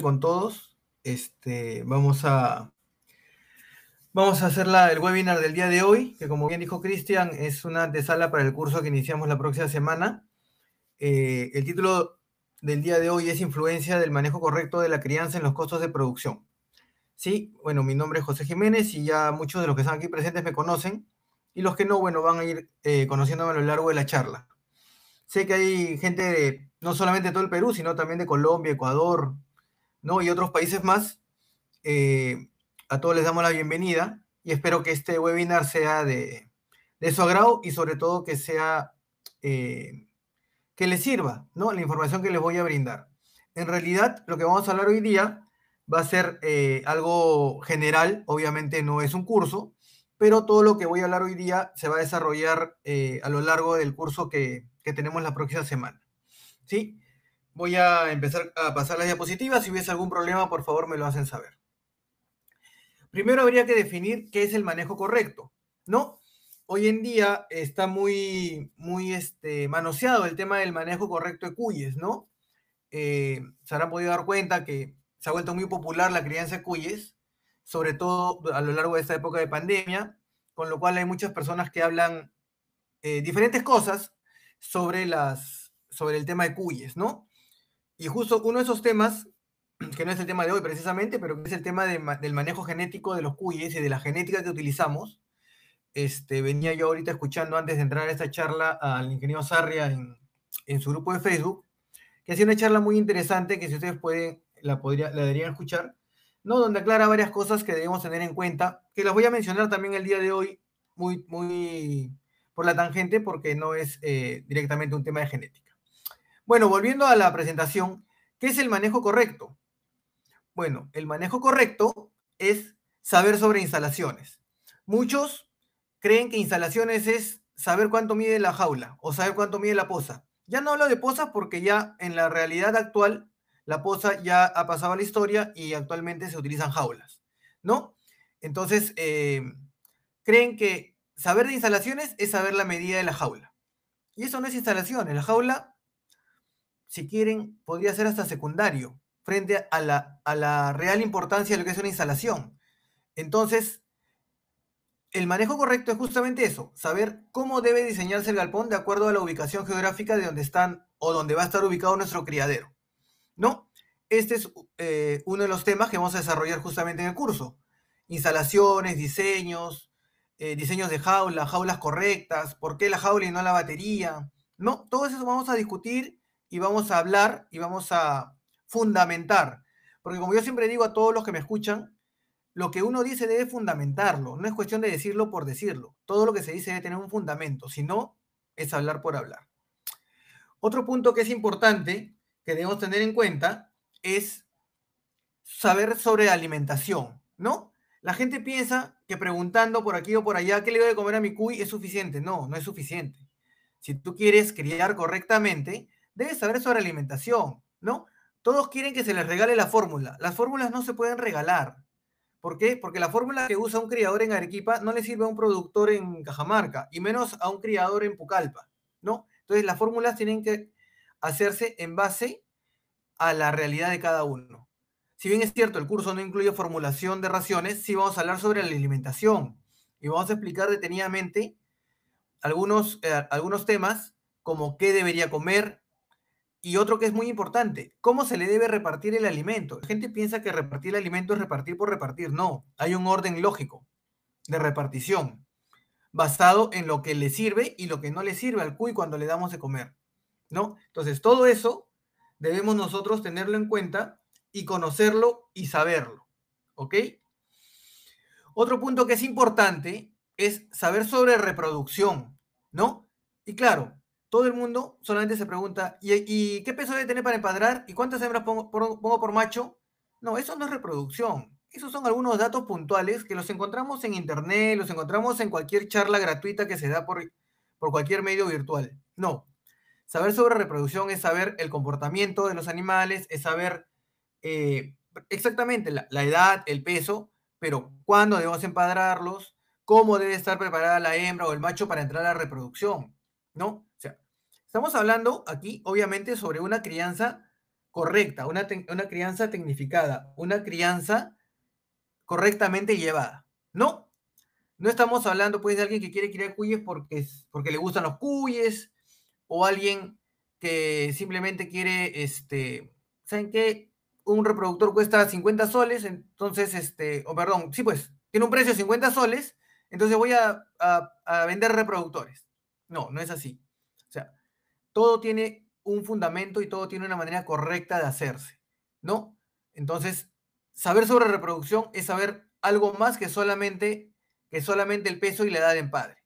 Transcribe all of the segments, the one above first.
con todos. Este, vamos a Vamos a hacer el webinar del día de hoy, que como bien dijo Cristian, es una antesala para el curso que iniciamos la próxima semana. Eh, el título del día de hoy es Influencia del manejo correcto de la crianza en los costos de producción. Sí, bueno, mi nombre es José Jiménez y ya muchos de los que están aquí presentes me conocen y los que no, bueno, van a ir eh, conociéndome a lo largo de la charla. Sé que hay gente no solamente de todo el Perú, sino también de Colombia, Ecuador, ¿no? y otros países más. Eh, a todos les damos la bienvenida y espero que este webinar sea de, su agrado y sobre todo que sea eh, que les sirva ¿no? la información que les voy a brindar. En realidad, lo que vamos a hablar hoy día va a ser eh, algo general, obviamente no es un curso, pero todo lo que voy a hablar hoy día se va a desarrollar a lo largo del curso que, que tenemos la próxima semana. ¿sí? Voy a empezar a pasar las diapositivas. Si hubiese algún problema, por favor, me lo hacen saber. Primero habría que definir qué es el manejo correcto, ¿no? Hoy en día está muy, muy este, manoseado el tema del manejo correcto de cuyes, ¿no? Eh, se habrán podido dar cuenta que se ha vuelto muy popular la crianza de cuyes, sobre todo a lo largo de esta época de pandemia, con lo cual hay muchas personas que hablan eh, diferentes cosas sobre, las, sobre el tema de cuyes, ¿no? Y justo uno de esos temas, que no es el tema de hoy precisamente, pero que es el tema del manejo genético de los cuyes y de la genética que utilizamos, este, venía yo ahorita escuchando antes de entrar a esta charla al ingeniero Sarria en, su grupo de Facebook, que hacía una charla muy interesante que si ustedes pueden, la, podría, la deberían escuchar, ¿no? donde aclara varias cosas que debemos tener en cuenta, que las voy a mencionar también el día de hoy, muy, muy por la tangente, porque no es eh, directamente un tema de genética. Bueno, volviendo a la presentación, ¿qué es el manejo correcto? Bueno, el manejo correcto es saber sobre instalaciones. Muchos creen que instalaciones es saber cuánto mide la jaula o saber cuánto mide la poza. Ya no hablo de pozas porque ya en la realidad actual la poza ya ha pasado a la historia y actualmente se utilizan jaulas, ¿no? Entonces, eh, creen que saber de instalaciones es saber la medida de la jaula. Y eso no es instalaciones. La jaula si quieren, podría ser hasta secundario, frente a la, real importancia de lo que es una instalación. Entonces, el manejo correcto es justamente eso, saber cómo debe diseñarse el galpón de acuerdo a la ubicación geográfica de donde están o donde va a estar ubicado nuestro criadero. ¿No? Este es eh, uno de los temas que vamos a desarrollar justamente en el curso. Instalaciones, diseños, eh, diseños de jaulas, jaulas correctas, por qué la jaula y no la batería. No, todo eso vamos a discutir y vamos a hablar y vamos a fundamentar. Porque como yo siempre digo a todos los que me escuchan, lo que uno dice debe fundamentarlo, no es cuestión de decirlo por decirlo. Todo lo que se dice debe tener un fundamento, si no, es hablar por hablar. Otro punto que es importante, que debemos tener en cuenta, es saber sobre alimentación, ¿no? La gente piensa que preguntando por aquí o por allá, ¿qué le voy a comer a mi cuy? Es suficiente. No, no es suficiente. Si tú quieres criar correctamente, debe saber sobre alimentación, ¿no? Todos quieren que se les regale la fórmula. Las fórmulas no se pueden regalar. ¿Por qué? Porque la fórmula que usa un criador en Arequipa no le sirve a un productor en Cajamarca y menos a un criador en Pucallpa, ¿no? Entonces las fórmulas tienen que hacerse en base a la realidad de cada uno. Si bien es cierto, el curso no incluye formulación de raciones, sí vamos a hablar sobre la alimentación y vamos a explicar detenidamente algunos, eh, algunos temas como qué debería comer, y otro que es muy importante, ¿cómo se le debe repartir el alimento? La gente piensa que repartir el alimento es repartir por repartir. No, hay un orden lógico de repartición basado en lo que le sirve y lo que no le sirve al cuy cuando le damos de comer. ¿no? Entonces, todo eso debemos nosotros tenerlo en cuenta y conocerlo y saberlo. ¿Ok? Otro punto que es importante es saber sobre reproducción, ¿no? Y claro, todo el mundo solamente se pregunta, ¿y, qué peso debe tener para empadrar? ¿Y cuántas hembras pongo por, macho? No, eso no es reproducción. Esos son algunos datos puntuales que los encontramos en internet, los encontramos en cualquier charla gratuita que se da por, por cualquier medio virtual. No. Saber sobre reproducción es saber el comportamiento de los animales, es saber eh, exactamente la, la, edad, el peso, pero cuándo debemos empadrarlos, cómo debe estar preparada la hembra o el macho para entrar a la reproducción, ¿no? Estamos hablando aquí, obviamente, sobre una crianza correcta, una, crianza tecnificada, una crianza correctamente llevada. No, no estamos hablando pues de alguien que quiere criar cuyes porque, porque le gustan los cuyes o alguien que simplemente quiere, este, ¿saben qué? Un reproductor cuesta 50 soles, entonces, este, o perdón, sí pues, tiene un precio de 50 soles, entonces voy a vender reproductores. No, no es así todo tiene un fundamento y todo tiene una manera correcta de hacerse, ¿no? Entonces, saber sobre reproducción es saber algo más que solamente, que solamente el peso y la edad en padre.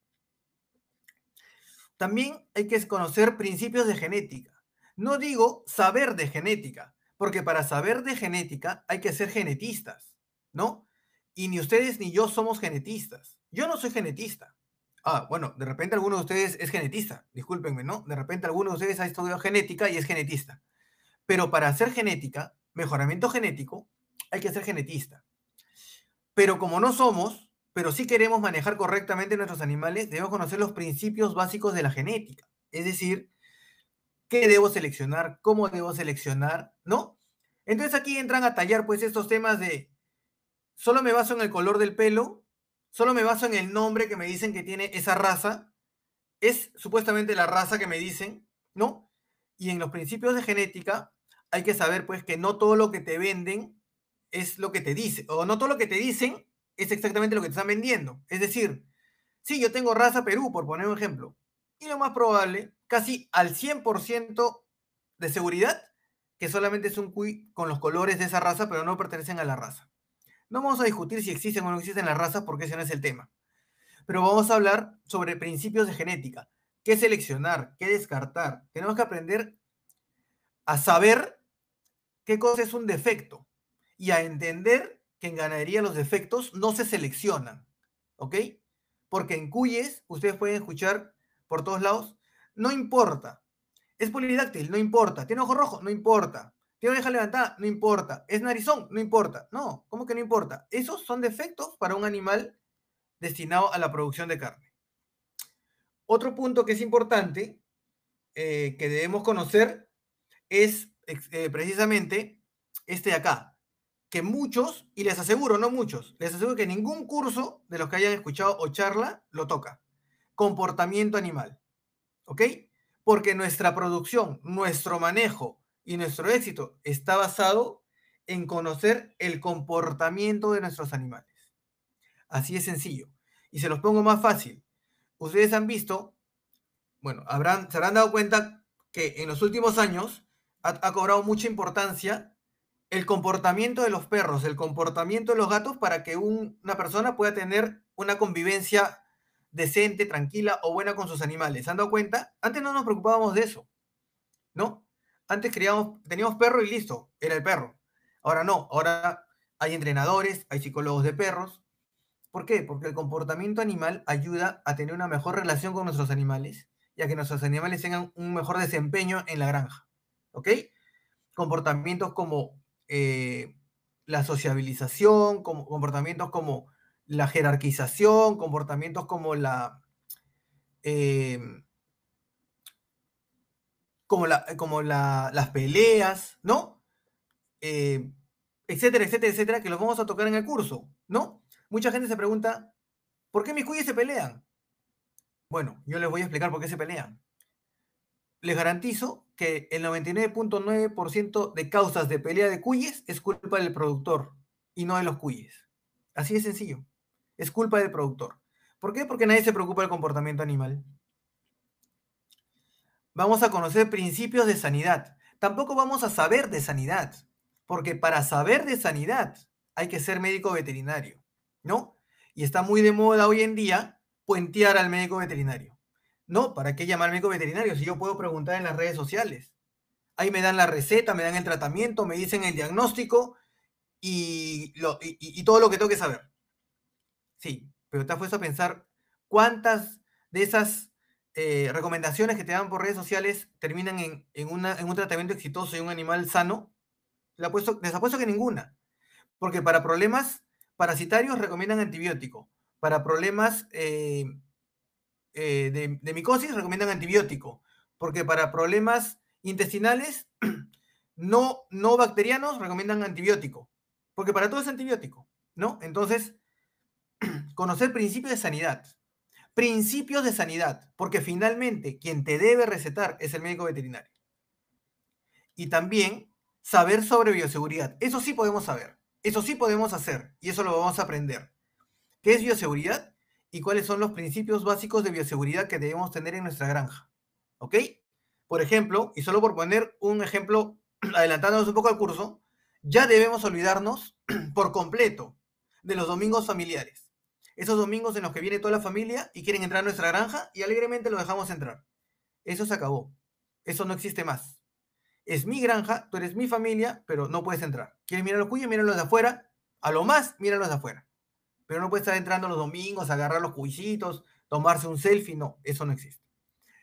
También hay que conocer principios de genética. No digo saber de genética, porque para saber de genética hay que ser genetistas, ¿no? Y ni ustedes ni yo somos genetistas. Yo no soy genetista. Ah, bueno, de repente alguno de ustedes es genetista, discúlpenme, ¿no? De repente alguno de ustedes ha estudiado genética y es genetista. Pero para hacer genética, mejoramiento genético, hay que ser genetista. Pero como no somos, pero sí queremos manejar correctamente nuestros animales, debemos conocer los principios básicos de la genética. Es decir, qué debo seleccionar, cómo debo seleccionar, ¿no? Entonces aquí entran a tallar pues estos temas de solo me baso en el color del pelo solo me baso en el nombre que me dicen que tiene esa raza, es supuestamente la raza que me dicen, ¿no? Y en los principios de genética hay que saber pues que no todo lo que te venden es lo que te dicen, o no todo lo que te dicen es exactamente lo que te están vendiendo. Es decir, si yo tengo raza Perú, por poner un ejemplo, y lo más probable, casi al 100% de seguridad, que solamente es un cuy con los colores de esa raza, pero no pertenecen a la raza. No vamos a discutir si existen o no existen las razas porque ese no es el tema. Pero vamos a hablar sobre principios de genética. ¿Qué seleccionar? ¿Qué descartar? Tenemos que aprender a saber qué cosa es un defecto y a entender que en ganadería los defectos no se seleccionan. ¿Ok? Porque en cuyes, ustedes pueden escuchar por todos lados, no importa. Es polidáctil, no importa. Tiene ojo rojo, no importa. Tiene oreja levantada, no importa. Es narizón, no importa. No, ¿cómo que no importa? Esos son defectos para un animal destinado a la producción de carne. Otro punto que es importante, eh, que debemos conocer, es eh, precisamente este de acá, que muchos, y les aseguro, no muchos, les aseguro que ningún curso de los que hayan escuchado o charla lo toca. Comportamiento animal. ¿Ok? Porque nuestra producción, nuestro manejo, y nuestro éxito está basado en conocer el comportamiento de nuestros animales. Así es sencillo. Y se los pongo más fácil. Ustedes han visto, bueno, habrán, se habrán dado cuenta que en los últimos años ha, cobrado mucha importancia el comportamiento de los perros, el comportamiento de los gatos para que una persona pueda tener una convivencia decente, tranquila o buena con sus animales. ¿Se han dado cuenta? Antes no nos preocupábamos de eso, ¿no? Antes teníamos perro y listo, era el perro. Ahora no, ahora hay entrenadores, hay psicólogos de perros. ¿Por qué? Porque el comportamiento animal ayuda a tener una mejor relación con nuestros animales y a que nuestros animales tengan un mejor desempeño en la granja. ¿Ok? Comportamientos como eh, la sociabilización, comportamientos como la jerarquización, comportamientos como la... Eh, como, eh, las peleas, ¿no? Eh, etcétera, etcétera, etcétera, que los vamos a tocar en el curso, ¿no? Mucha gente se pregunta, ¿por qué mis cuyes se pelean? Bueno, yo les voy a explicar por qué se pelean. Les garantizo que el 99.9% de causas de pelea de cuyes es culpa del productor y no de los cuyes. Así de sencillo. Es culpa del productor. ¿Por qué? Porque nadie se preocupa del comportamiento animal vamos a conocer principios de sanidad. Tampoco vamos a saber de sanidad, porque para saber de sanidad hay que ser médico veterinario, ¿no? Y está muy de moda hoy en día puentear al médico veterinario. No, ¿para qué llamar médico veterinario si yo puedo preguntar en las redes sociales? Ahí me dan la receta, me dan el tratamiento, me dicen el diagnóstico y, todo lo que tengo que saber. Sí, pero te has puesto a pensar cuántas de esas eh, recomendaciones que te dan por redes sociales terminan en, un tratamiento exitoso y un animal sano? les apuesto que ninguna. Porque para problemas parasitarios recomiendan antibiótico. Para problemas eh, eh, de, de, micosis recomiendan antibiótico. Porque para problemas intestinales no, no bacterianos recomiendan antibiótico. Porque para todo es antibiótico, ¿no? Entonces, conocer principios de sanidad principios de sanidad, porque finalmente quien te debe recetar es el médico veterinario. Y también saber sobre bioseguridad. Eso sí podemos saber, eso sí podemos hacer y eso lo vamos a aprender. ¿Qué es bioseguridad y cuáles son los principios básicos de bioseguridad que debemos tener en nuestra granja? ¿Ok? Por ejemplo, y solo por poner un ejemplo, adelantándonos un poco al curso, ya debemos olvidarnos por completo de los domingos familiares esos domingos en los que viene toda la familia y quieren entrar a nuestra granja y alegremente lo dejamos entrar. Eso se acabó. Eso no existe más. Es mi granja, tú eres mi familia, pero no puedes entrar. ¿Quieres mirar los cuyos? Míralos de afuera. A lo más, míralos de afuera. Pero no puedes estar entrando los domingos, agarrar los cuyitos, tomarse un selfie. No, eso no existe.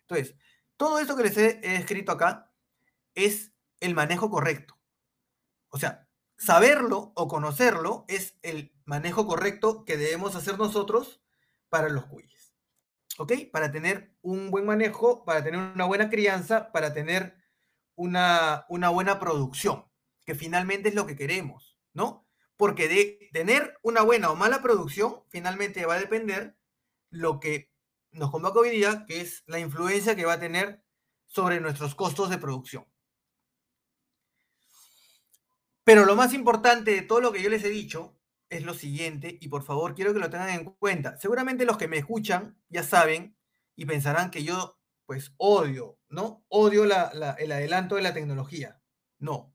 Entonces, todo esto que les he escrito acá es el manejo correcto. O sea, saberlo o conocerlo es el manejo correcto que debemos hacer nosotros para los cuyes. ¿Ok? Para tener un buen manejo, para tener una buena crianza, para tener una, una buena producción, que finalmente es lo que queremos, ¿no? Porque de tener una buena o mala producción, finalmente va a depender lo que nos convoca hoy día, que es la influencia que va a tener sobre nuestros costos de producción. Pero lo más importante de todo lo que yo les he dicho es lo siguiente, y por favor quiero que lo tengan en cuenta. Seguramente los que me escuchan ya saben y pensarán que yo, pues, odio, ¿no? Odio el adelanto de la tecnología. No.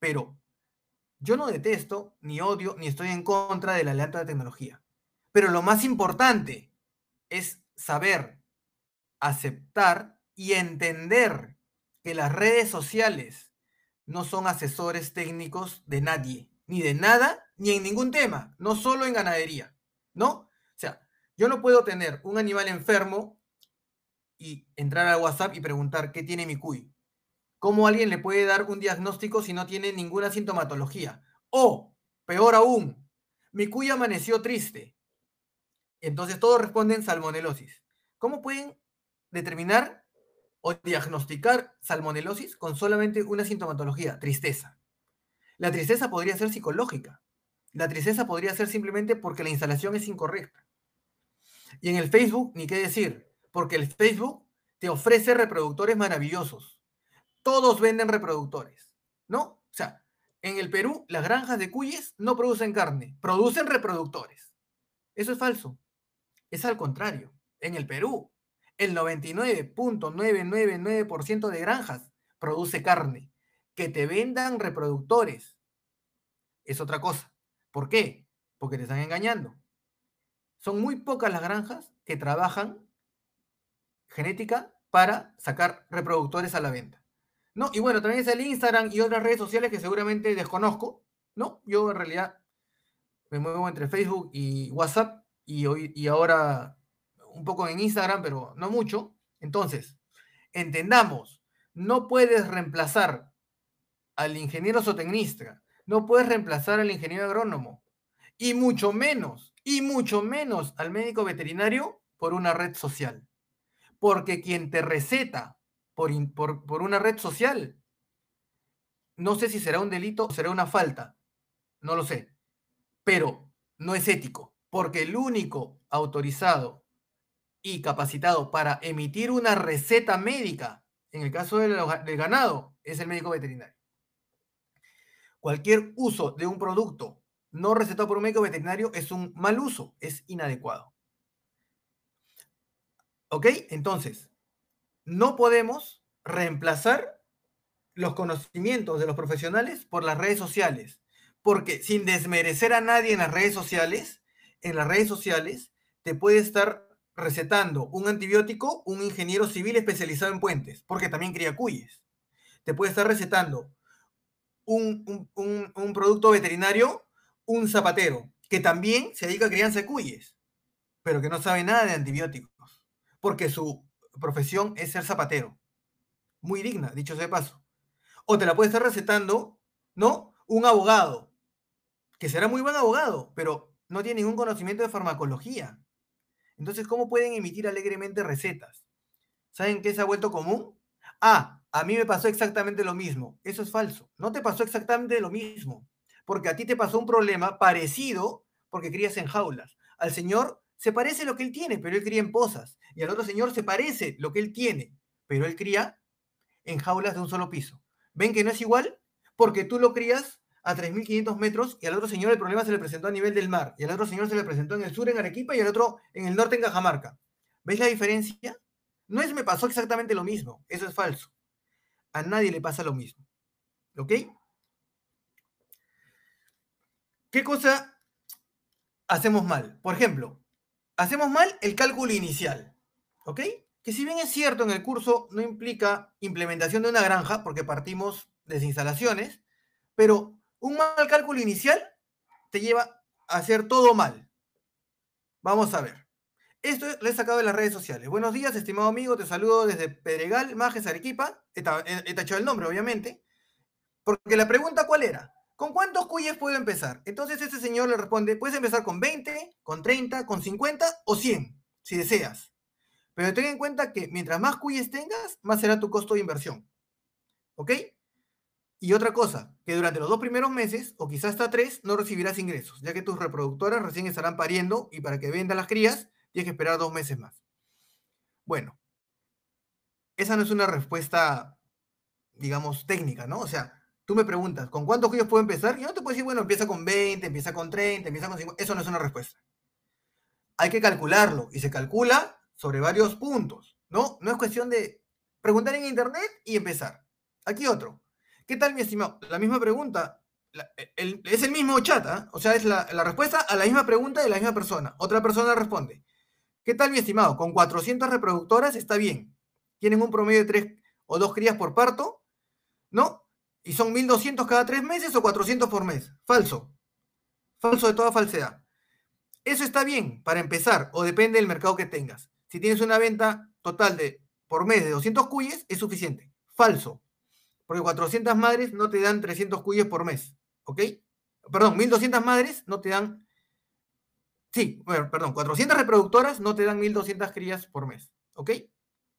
Pero yo no detesto, ni odio, ni estoy en contra del adelanto de la tecnología. Pero lo más importante es saber, aceptar y entender que las redes sociales no son asesores técnicos de nadie, ni de nada, ni en ningún tema, no solo en ganadería, ¿no? O sea, yo no puedo tener un animal enfermo y entrar al WhatsApp y preguntar qué tiene mi cuy. ¿Cómo alguien le puede dar un diagnóstico si no tiene ninguna sintomatología? O, peor aún, mi cuy amaneció triste. Entonces todos responden salmonelosis. ¿Cómo pueden determinar diagnosticar salmonelosis con solamente una sintomatología, tristeza. La tristeza podría ser psicológica. La tristeza podría ser simplemente porque la instalación es incorrecta. Y en el Facebook, ni qué decir, porque el Facebook te ofrece reproductores maravillosos. Todos venden reproductores, ¿no? O sea, en el Perú, las granjas de cuyes no producen carne, producen reproductores. Eso es falso. Es al contrario. En el Perú, el 99.999% de granjas produce carne. Que te vendan reproductores es otra cosa. ¿Por qué? Porque te están engañando. Son muy pocas las granjas que trabajan genética para sacar reproductores a la venta. ¿No? Y bueno, también es el Instagram y otras redes sociales que seguramente desconozco. ¿no? Yo en realidad me muevo entre Facebook y WhatsApp y, hoy, y ahora un poco en Instagram, pero no mucho. Entonces, entendamos, no puedes reemplazar al ingeniero zootecnista, no puedes reemplazar al ingeniero agrónomo, y mucho menos, y mucho menos al médico veterinario por una red social. Porque quien te receta por, por, por una red social, no sé si será un delito o será una falta, no lo sé, pero no es ético, porque el único autorizado y capacitado para emitir una receta médica, en el caso del, ganado, es el médico veterinario. Cualquier uso de un producto no recetado por un médico veterinario es un mal uso, es inadecuado. ¿Ok? Entonces, no podemos reemplazar los conocimientos de los profesionales por las redes sociales, porque sin desmerecer a nadie en las redes sociales, en las redes sociales te puede estar recetando un antibiótico un ingeniero civil especializado en puentes, porque también cría cuyes. Te puede estar recetando un, producto veterinario un zapatero, que también se dedica a crianza de cuyes, pero que no sabe nada de antibióticos, porque su profesión es ser zapatero. Muy digna, dicho sea de paso. O te la puede estar recetando, ¿no? Un abogado, que será muy buen abogado, pero no tiene ningún conocimiento de farmacología. Entonces, ¿cómo pueden emitir alegremente recetas? ¿Saben qué se ha vuelto común? Ah, a mí me pasó exactamente lo mismo. Eso es falso. No te pasó exactamente lo mismo, porque a ti te pasó un problema parecido porque crías en jaulas. Al Señor se parece lo que él tiene, pero él cría en pozas. Y al otro Señor se parece lo que él tiene, pero él cría en jaulas de un solo piso. ¿Ven que no es igual? Porque tú lo crías a 3.500 metros y al otro señor el problema se le presentó a nivel del mar y al otro señor se le presentó en el sur en Arequipa y al otro en el norte en Cajamarca. ¿Veis la diferencia? No es me pasó exactamente lo mismo, eso es falso. A nadie le pasa lo mismo. ¿Ok? ¿Qué cosa hacemos mal? Por ejemplo, hacemos mal el cálculo inicial. ¿Ok? Que si bien es cierto en el curso no implica implementación de una granja porque partimos de instalaciones, pero un mal cálculo inicial te lleva a hacer todo mal. Vamos a ver. Esto lo he sacado de las redes sociales. Buenos días, estimado amigo, te saludo desde Pedregal, Majes, Arequipa. Eh, he tachado el nombre, obviamente. Porque la pregunta, ¿cuál era? ¿Con cuántos cuyes puedo empezar? Entonces este señor le responde, puedes empezar con 20, con 30, con 50 o 100, si deseas. Pero ten en cuenta que mientras más cuyes tengas, más será tu costo de inversión. ¿Ok? Y otra cosa, que durante los dos primeros meses, o quizás hasta tres, no recibirás ingresos, ya que tus reproductoras recién estarán pariendo y para que vendan las crías, tienes que esperar dos meses más. Bueno, esa no es una respuesta, digamos, técnica, ¿no? O sea, tú me preguntas, ¿con cuántos críos puedo empezar? Y yo no te puedo decir, bueno, empieza con 20, empieza con 30, empieza con 50. Eso no es una respuesta. Hay que calcularlo y se calcula sobre varios puntos, ¿no? No es cuestión de preguntar en internet y empezar. Aquí otro ¿Qué tal, mi estimado? La misma pregunta. E, es el mismo chat, ¿ah? o sea, es la, respuesta a la misma pregunta de la misma persona. Otra persona responde. ¿Qué tal, mi estimado? Con 400 reproductoras está bien. Tienen un promedio de 3 o 2 crías por parto, ¿no? Y son 1.200 cada 3 meses o 400 por mes. Falso. Falso de toda falsedad. Eso está bien para empezar o depende del mercado que tengas. Si tienes una venta total de por mes de 200 cuyes, es suficiente. Falso. Porque 400 madres no te dan 300 cuyes por mes, ¿ok? Perdón, 1200 madres no te dan... Sí, perdón, 400 reproductoras no te dan 1200 crías por mes, ¿ok?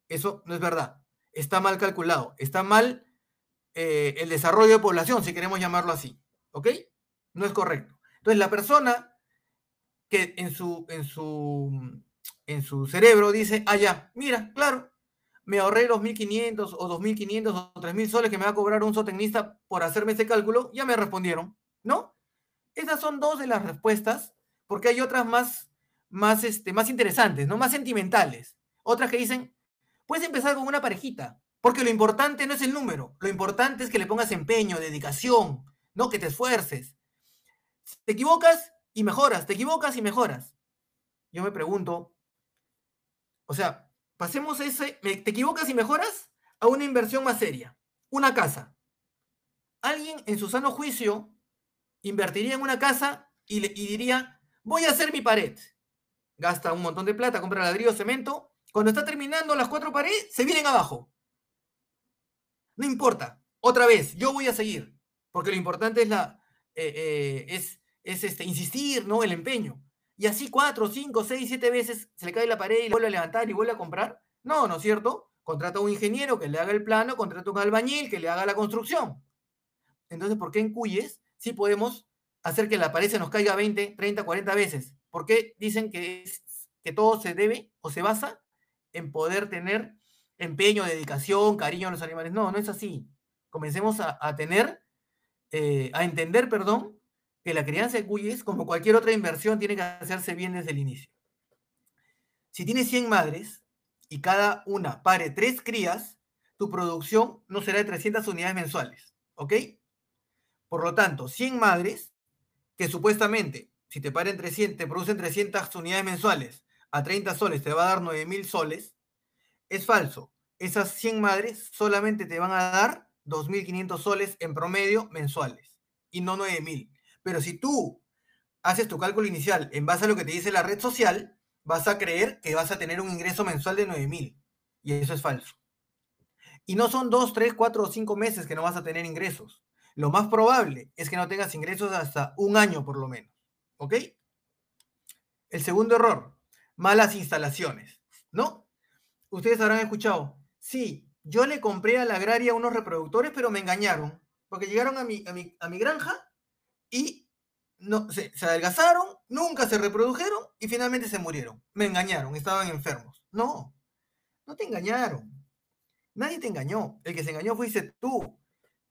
Eso no es verdad. Está mal calculado, está mal eh, el desarrollo de población, si queremos llamarlo así, ¿ok? No es correcto. Entonces, la persona que en su, en su, en su cerebro dice, ah, ya, mira, claro, me ahorré los 1.500 o 2.500 o 3.000 soles que me va a cobrar un zootecnista por hacerme ese cálculo, ya me respondieron, ¿no? Esas son dos de las respuestas, porque hay otras más, más, este, más interesantes, ¿no? Más sentimentales. Otras que dicen, puedes empezar con una parejita, porque lo importante no es el número, lo importante es que le pongas empeño, dedicación, ¿no? Que te esfuerces. Te equivocas y mejoras, te equivocas y mejoras. Yo me pregunto, o sea, Pasemos ese, te equivocas y mejoras, a una inversión más seria, una casa. Alguien en su sano juicio invertiría en una casa y, diría, voy a hacer mi pared. Gasta un montón de plata, compra ladrillo, cemento. Cuando está terminando las cuatro paredes, se vienen abajo. No importa. Otra vez, yo voy a seguir. Porque lo importante es la, eh, eh, es este, insistir, ¿no? El empeño y así cuatro, cinco, seis, siete veces se le cae la pared y le vuelve a levantar y vuelve a comprar. No, ¿no es cierto? Contrata a un ingeniero que le haga el plano, contrata a un albañil que le haga la construcción. Entonces, ¿por qué en Cuyes sí podemos hacer que la pared se nos caiga 20, 30, 40 veces? ¿Por qué dicen que, que todo se debe o se basa en poder tener empeño, dedicación, cariño a los animales? No, no es así. Comencemos a, tener, eh, a entender, perdón, la crianza de cuyes, como cualquier otra inversión, tiene que hacerse bien desde el inicio. Si tienes 100 madres y cada una pare tres crías, tu producción no será de 300 unidades mensuales, ¿ok? Por lo tanto, 100 madres que supuestamente, si te paren 300, te producen 300 unidades mensuales a 30 soles, te va a dar 9.000 soles, es falso. Esas 100 madres solamente te van a dar 2.500 soles en promedio mensuales y no 9.000. Pero si tú haces tu cálculo inicial en base a lo que te dice la red social, vas a creer que vas a tener un ingreso mensual de 9.000. Y eso es falso. Y no son 2, 3, 4 o 5 meses que no vas a tener ingresos. Lo más probable es que no tengas ingresos hasta un año por lo menos. ¿Ok? El segundo error, malas instalaciones. ¿No? Ustedes habrán escuchado, sí, yo le compré a la agraria unos reproductores, pero me engañaron, porque llegaron a mi, a mi, a mi granja y no, se, adelgazaron, nunca se reprodujeron y finalmente se murieron. Me engañaron, estaban enfermos. No, no te engañaron. Nadie te engañó. El que se engañó fuiste tú,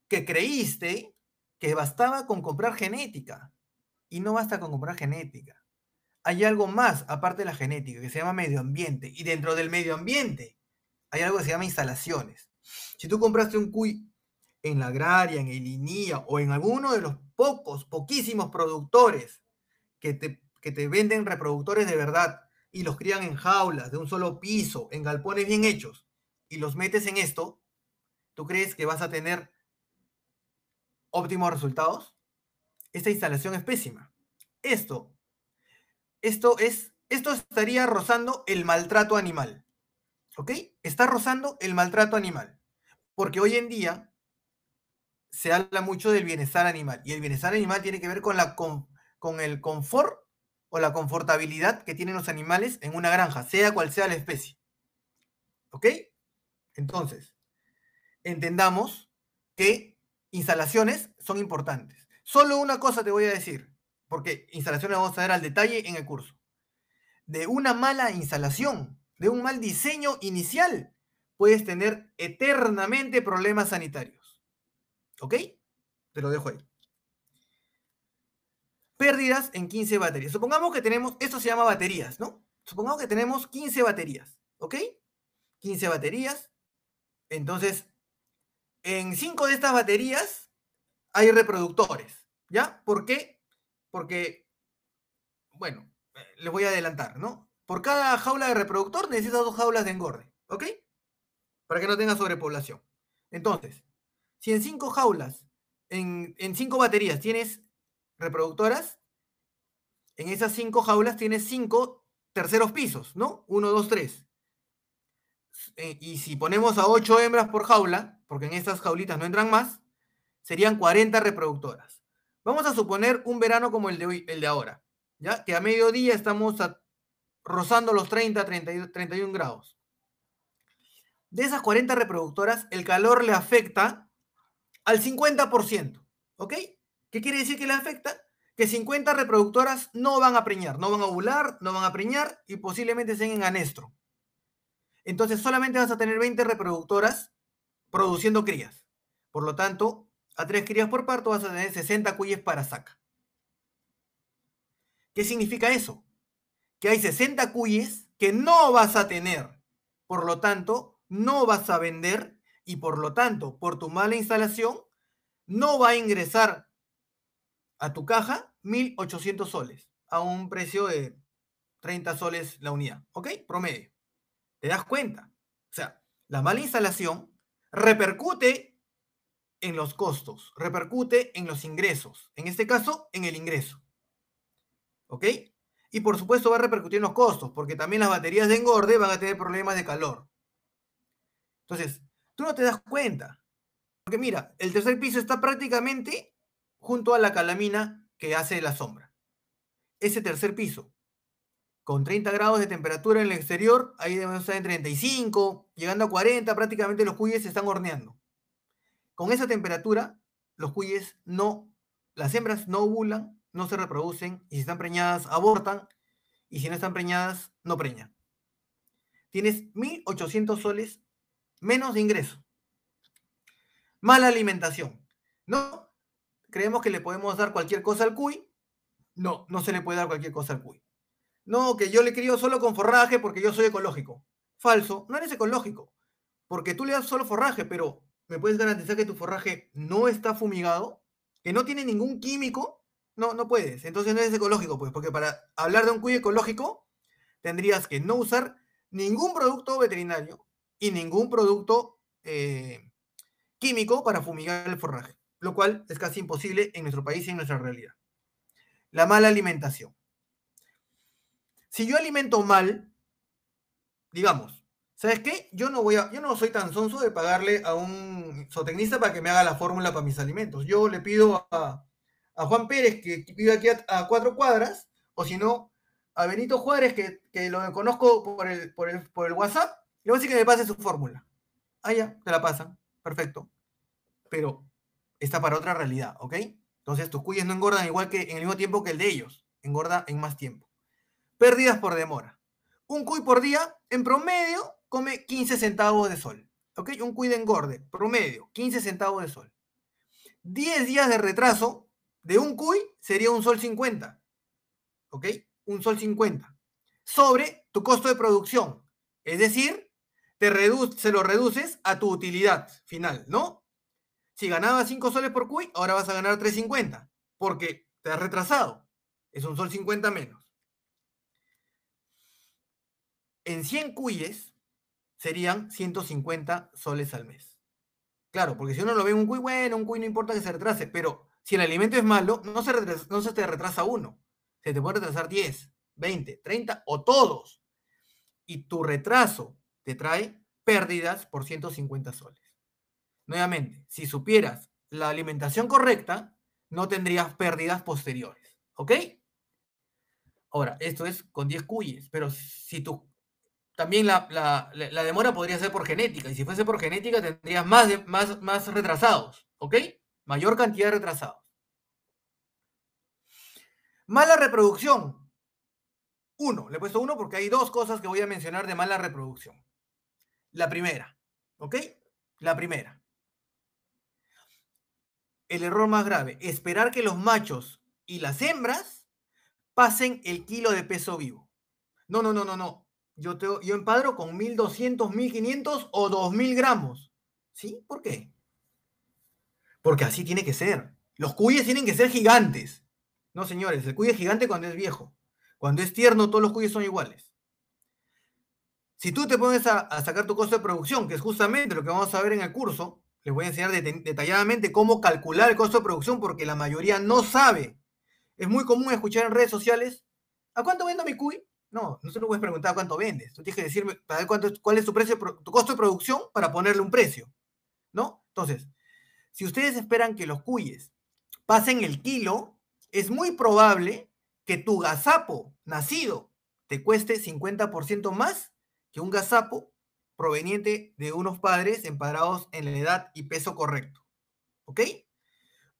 que creíste que bastaba con comprar genética. Y no basta con comprar genética. Hay algo más aparte de la genética que se llama medio ambiente. Y dentro del medio ambiente hay algo que se llama instalaciones. Si tú compraste un cuy en la agraria, en el INIA o en alguno de los pocos, poquísimos productores que te, venden reproductores de verdad y los crían en jaulas, de un solo piso, en galpones bien hechos, y los metes en esto, ¿tú crees que vas a tener óptimos resultados? Esta instalación es pésima. Esto, esto es, esto estaría rozando el maltrato animal. ¿Ok? Está rozando el maltrato animal. Porque hoy en día se habla mucho del bienestar animal y el bienestar animal tiene que ver con, la, con, el confort o la confortabilidad que tienen los animales en una granja, sea cual sea la especie. ¿Ok? Entonces, entendamos que instalaciones son importantes. Solo una cosa te voy a decir, porque instalaciones vamos a ver al detalle en el curso. De una mala instalación, de un mal diseño inicial, puedes tener eternamente problemas sanitarios. ¿Ok? Te lo dejo ahí. Pérdidas en 15 baterías. Supongamos que tenemos, esto se llama baterías, ¿no? Supongamos que tenemos 15 baterías, ¿ok? 15 baterías. Entonces, en 5 de estas baterías hay reproductores, ¿ya? ¿Por qué? Porque, bueno, eh, les voy a adelantar, ¿no? Por cada jaula de reproductor necesita dos jaulas de engorde, ¿ok? Para que no tenga sobrepoblación. Entonces, si en cinco jaulas, en, cinco baterías tienes reproductoras, en esas cinco jaulas tienes cinco terceros pisos, ¿no? Uno, dos, tres. Eh, y si ponemos a ocho hembras por jaula, porque en estas jaulitas no entran más, serían 40 reproductoras. Vamos a suponer un verano como el de, hoy, el de ahora, ¿ya? Que a mediodía estamos rozando los 30, 30, 31 grados. De esas 40 reproductoras, el calor le afecta al 50%. ¿Ok? ¿Qué quiere decir que le afecta? Que 50 reproductoras no van a preñar, no van a ovular, no van a preñar y posiblemente estén en anestro. Entonces solamente vas a tener 20 reproductoras produciendo crías. Por lo tanto, a tres crías por parto vas a tener 60 cuyes para saca. ¿Qué significa eso? Que hay 60 cuyes que no vas a tener. Por lo tanto, no vas a vender y por lo tanto, por tu mala instalación, no va a ingresar a tu caja 1.800 soles a un precio de 30 soles la unidad, ¿ok? Promedio. ¿Te das cuenta? O sea, la mala instalación repercute en los costos, repercute en los ingresos, en este caso, en el ingreso. ¿Ok? Y por supuesto va a repercutir en los costos, porque también las baterías de engorde van a tener problemas de calor. Entonces, Tú no te das cuenta. Porque mira, el tercer piso está prácticamente junto a la calamina que hace la sombra. Ese tercer piso, con 30 grados de temperatura en el exterior, ahí debemos estar en 35, llegando a 40, prácticamente los cuyes se están horneando. Con esa temperatura, los cuyes no, las hembras no ovulan, no se reproducen, y si están preñadas, abortan, y si no están preñadas, no preñan. Tienes 1.800 soles menos ingreso, mala alimentación. No, creemos que le podemos dar cualquier cosa al cuy. No, no se le puede dar cualquier cosa al cuy. No, que yo le crío solo con forraje porque yo soy ecológico. Falso, no eres ecológico, porque tú le das solo forraje, pero ¿me puedes garantizar que tu forraje no está fumigado? ¿Que no tiene ningún químico? No, no puedes. Entonces no eres ecológico, pues, porque para hablar de un cuy ecológico tendrías que no usar ningún producto veterinario, y ningún producto eh, químico para fumigar el forraje, lo cual es casi imposible en nuestro país y en nuestra realidad. La mala alimentación. Si yo alimento mal, digamos, ¿sabes qué? Yo no voy a, yo no soy tan sonso de pagarle a un zootecnista para que me haga la fórmula para mis alimentos. Yo le pido a, Juan Pérez, que vive aquí a, cuatro cuadras, o si no, a Benito Juárez, que, lo conozco por el WhatsApp, le voy a decir que me pase su fórmula. Ah, ya, te la pasan. Perfecto. Pero está para otra realidad, ¿ok? Entonces tus cuyes no engordan igual que en el mismo tiempo que el de ellos. Engorda en más tiempo. Pérdidas por demora. Un cuy por día, en promedio, come 15 centavos de sol. ¿Ok? Un cuy de engorde, promedio, 15 centavos de sol. 10 días de retraso de un cuy sería un sol 50. ¿Ok? Un sol 50. Sobre tu costo de producción. Es decir, te se lo reduces a tu utilidad final, ¿no? Si ganabas 5 soles por cuy, ahora vas a ganar 3.50, porque te has retrasado. Es un sol 50 menos. En 100 cuyes serían 150 soles al mes. Claro, porque si uno lo ve un cuy, bueno, un cuy no importa que se retrase, pero si el alimento es malo, no se, no se te retrasa uno. Se te puede retrasar 10, 20, 30 o todos. Y tu retraso te trae pérdidas por 150 soles. Nuevamente, si supieras la alimentación correcta, no tendrías pérdidas posteriores. ¿Ok? Ahora, esto es con 10 cuyes, pero si tú... También la, demora podría ser por genética, y si fuese por genética tendrías más, más, más retrasados, ¿ok? Mayor cantidad de retrasados. Mala reproducción. Uno, le he puesto uno porque hay dos cosas que voy a mencionar de mala reproducción. La primera, ¿ok? La primera. El error más grave, esperar que los machos y las hembras pasen el kilo de peso vivo. No, no, no, no, no. Yo, yo empadro con 1200, 1500 o 2000 gramos. ¿Sí? ¿Por qué? Porque así tiene que ser. Los cuyes tienen que ser gigantes. No, señores, el cuy es gigante cuando es viejo. Cuando es tierno, todos los cuyes son iguales. Si tú te pones a, sacar tu costo de producción, que es justamente lo que vamos a ver en el curso, les voy a enseñar detalladamente cómo calcular el costo de producción porque la mayoría no sabe. Es muy común escuchar en redes sociales, ¿a cuánto vendo mi cuy? No, no se lo puedes preguntar a cuánto vendes. Tú tienes que decirme cuánto, cuál es tu, precio, tu costo de producción para ponerle un precio. ¿No? Entonces, si ustedes esperan que los cuyes pasen el kilo, es muy probable que tu gazapo nacido te cueste 50% más que un gazapo proveniente de unos padres empadrados en la edad y peso correcto. ¿Ok?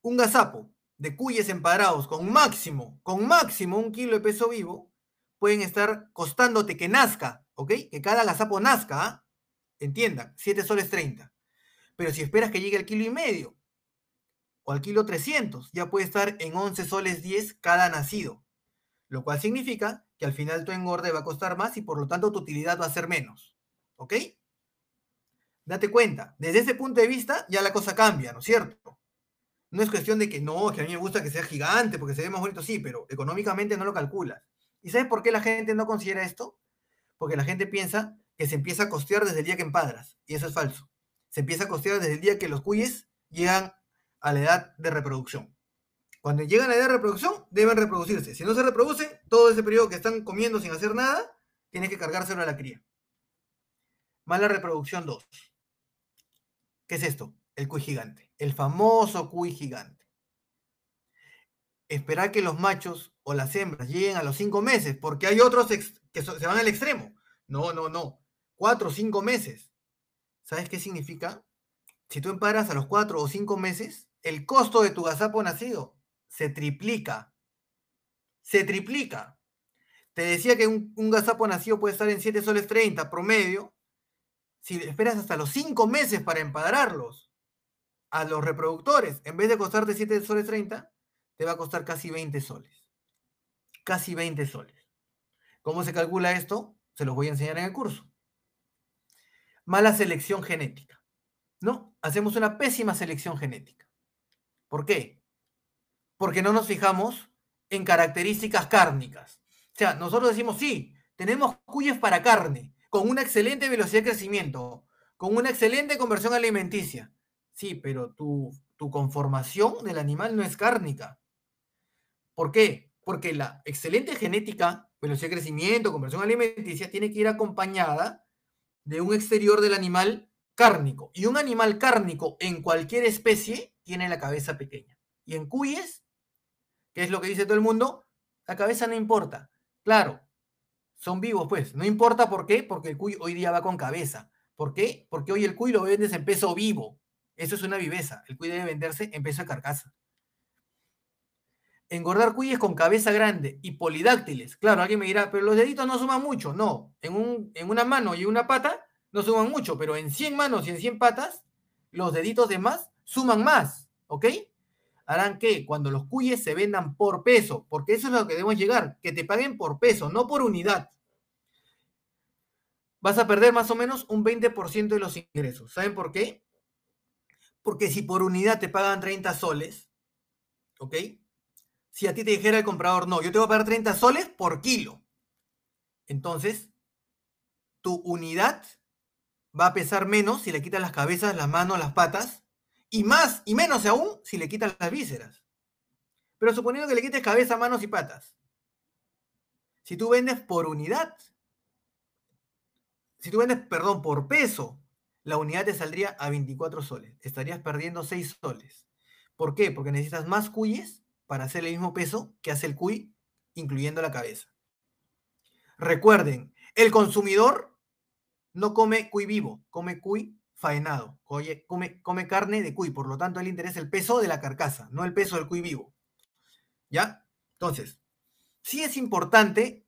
Un gazapo de cuyes empadrados con máximo, con máximo un kilo de peso vivo, pueden estar costándote que nazca, ¿ok? Que cada gazapo nazca, ¿ah? entiendan, 7 soles 30. Pero si esperas que llegue al kilo y medio o al kilo 300, ya puede estar en 11 soles 10 cada nacido, lo cual significa que al final tu engorde va a costar más y por lo tanto tu utilidad va a ser menos. ¿Ok? Date cuenta, desde ese punto de vista ya la cosa cambia, ¿no es cierto? No es cuestión de que no, que a mí me gusta que sea gigante porque se ve más bonito, sí, pero económicamente no lo calculas. ¿Y sabes por qué la gente no considera esto? Porque la gente piensa que se empieza a costear desde el día que empadras, y eso es falso. Se empieza a costear desde el día que los cuyes llegan a la edad de reproducción. Cuando llegan a la edad de reproducción, deben reproducirse. Si no se reproducen, todo ese periodo que están comiendo sin hacer nada, tienes que cargárselo a la cría. Mala reproducción 2. ¿Qué es esto? El cuy gigante. El famoso cuy gigante. Esperar que los machos o las hembras lleguen a los 5 meses, porque hay otros que se van al extremo. No, no, no. 4 o 5 meses. ¿Sabes qué significa? Si tú emparas a los 4 o 5 meses, el costo de tu gazapo nacido se triplica. Se triplica. Te decía que un, gazapo nacido puede estar en 7 soles 30 promedio. Si esperas hasta los 5 meses para empadrarlos a los reproductores, en vez de costarte 7 soles 30, te va a costar casi 20 soles. Casi 20 soles. ¿Cómo se calcula esto? Se los voy a enseñar en el curso. Mala selección genética. ¿No? Hacemos una pésima selección genética. ¿Por qué? porque no nos fijamos en características cárnicas. O sea, nosotros decimos, sí, tenemos cuyes para carne, con una excelente velocidad de crecimiento, con una excelente conversión alimenticia. Sí, pero tu, tu conformación del animal no es cárnica. ¿Por qué? Porque la excelente genética, velocidad de crecimiento, conversión alimenticia, tiene que ir acompañada de un exterior del animal cárnico. Y un animal cárnico en cualquier especie tiene la cabeza pequeña. Y en cuyes es lo que dice todo el mundo, la cabeza no importa. Claro, son vivos, pues. No importa por qué, porque el cuy hoy día va con cabeza. ¿Por qué? Porque hoy el cuy lo vendes en peso vivo. Eso es una viveza. El cuy debe venderse en peso de carcasa. Engordar cuyes con cabeza grande y polidáctiles. Claro, alguien me dirá, pero los deditos no suman mucho. No, en, en una mano y una pata no suman mucho, pero en 100 manos y en 100 patas, los deditos de más suman más. ¿Ok? harán que cuando los cuyes se vendan por peso, porque eso es lo que debemos llegar, que te paguen por peso, no por unidad. Vas a perder más o menos un 20% de los ingresos. ¿Saben por qué? Porque si por unidad te pagan 30 soles, ¿ok? Si a ti te dijera el comprador, no, yo te voy a pagar 30 soles por kilo. Entonces, tu unidad va a pesar menos si le quitas las cabezas, las manos, las patas y más y menos aún si le quitas las vísceras. Pero suponiendo que le quites cabeza, manos y patas. Si tú vendes por unidad, si tú vendes, perdón, por peso, la unidad te saldría a 24 soles. Estarías perdiendo 6 soles. ¿Por qué? Porque necesitas más cuyes para hacer el mismo peso que hace el cuy, incluyendo la cabeza. Recuerden, el consumidor no come cuy vivo, come cuy faenado, come, come carne de cuy, por lo tanto el interés interesa el peso de la carcasa, no el peso del cuy vivo. ¿Ya? Entonces, sí es importante,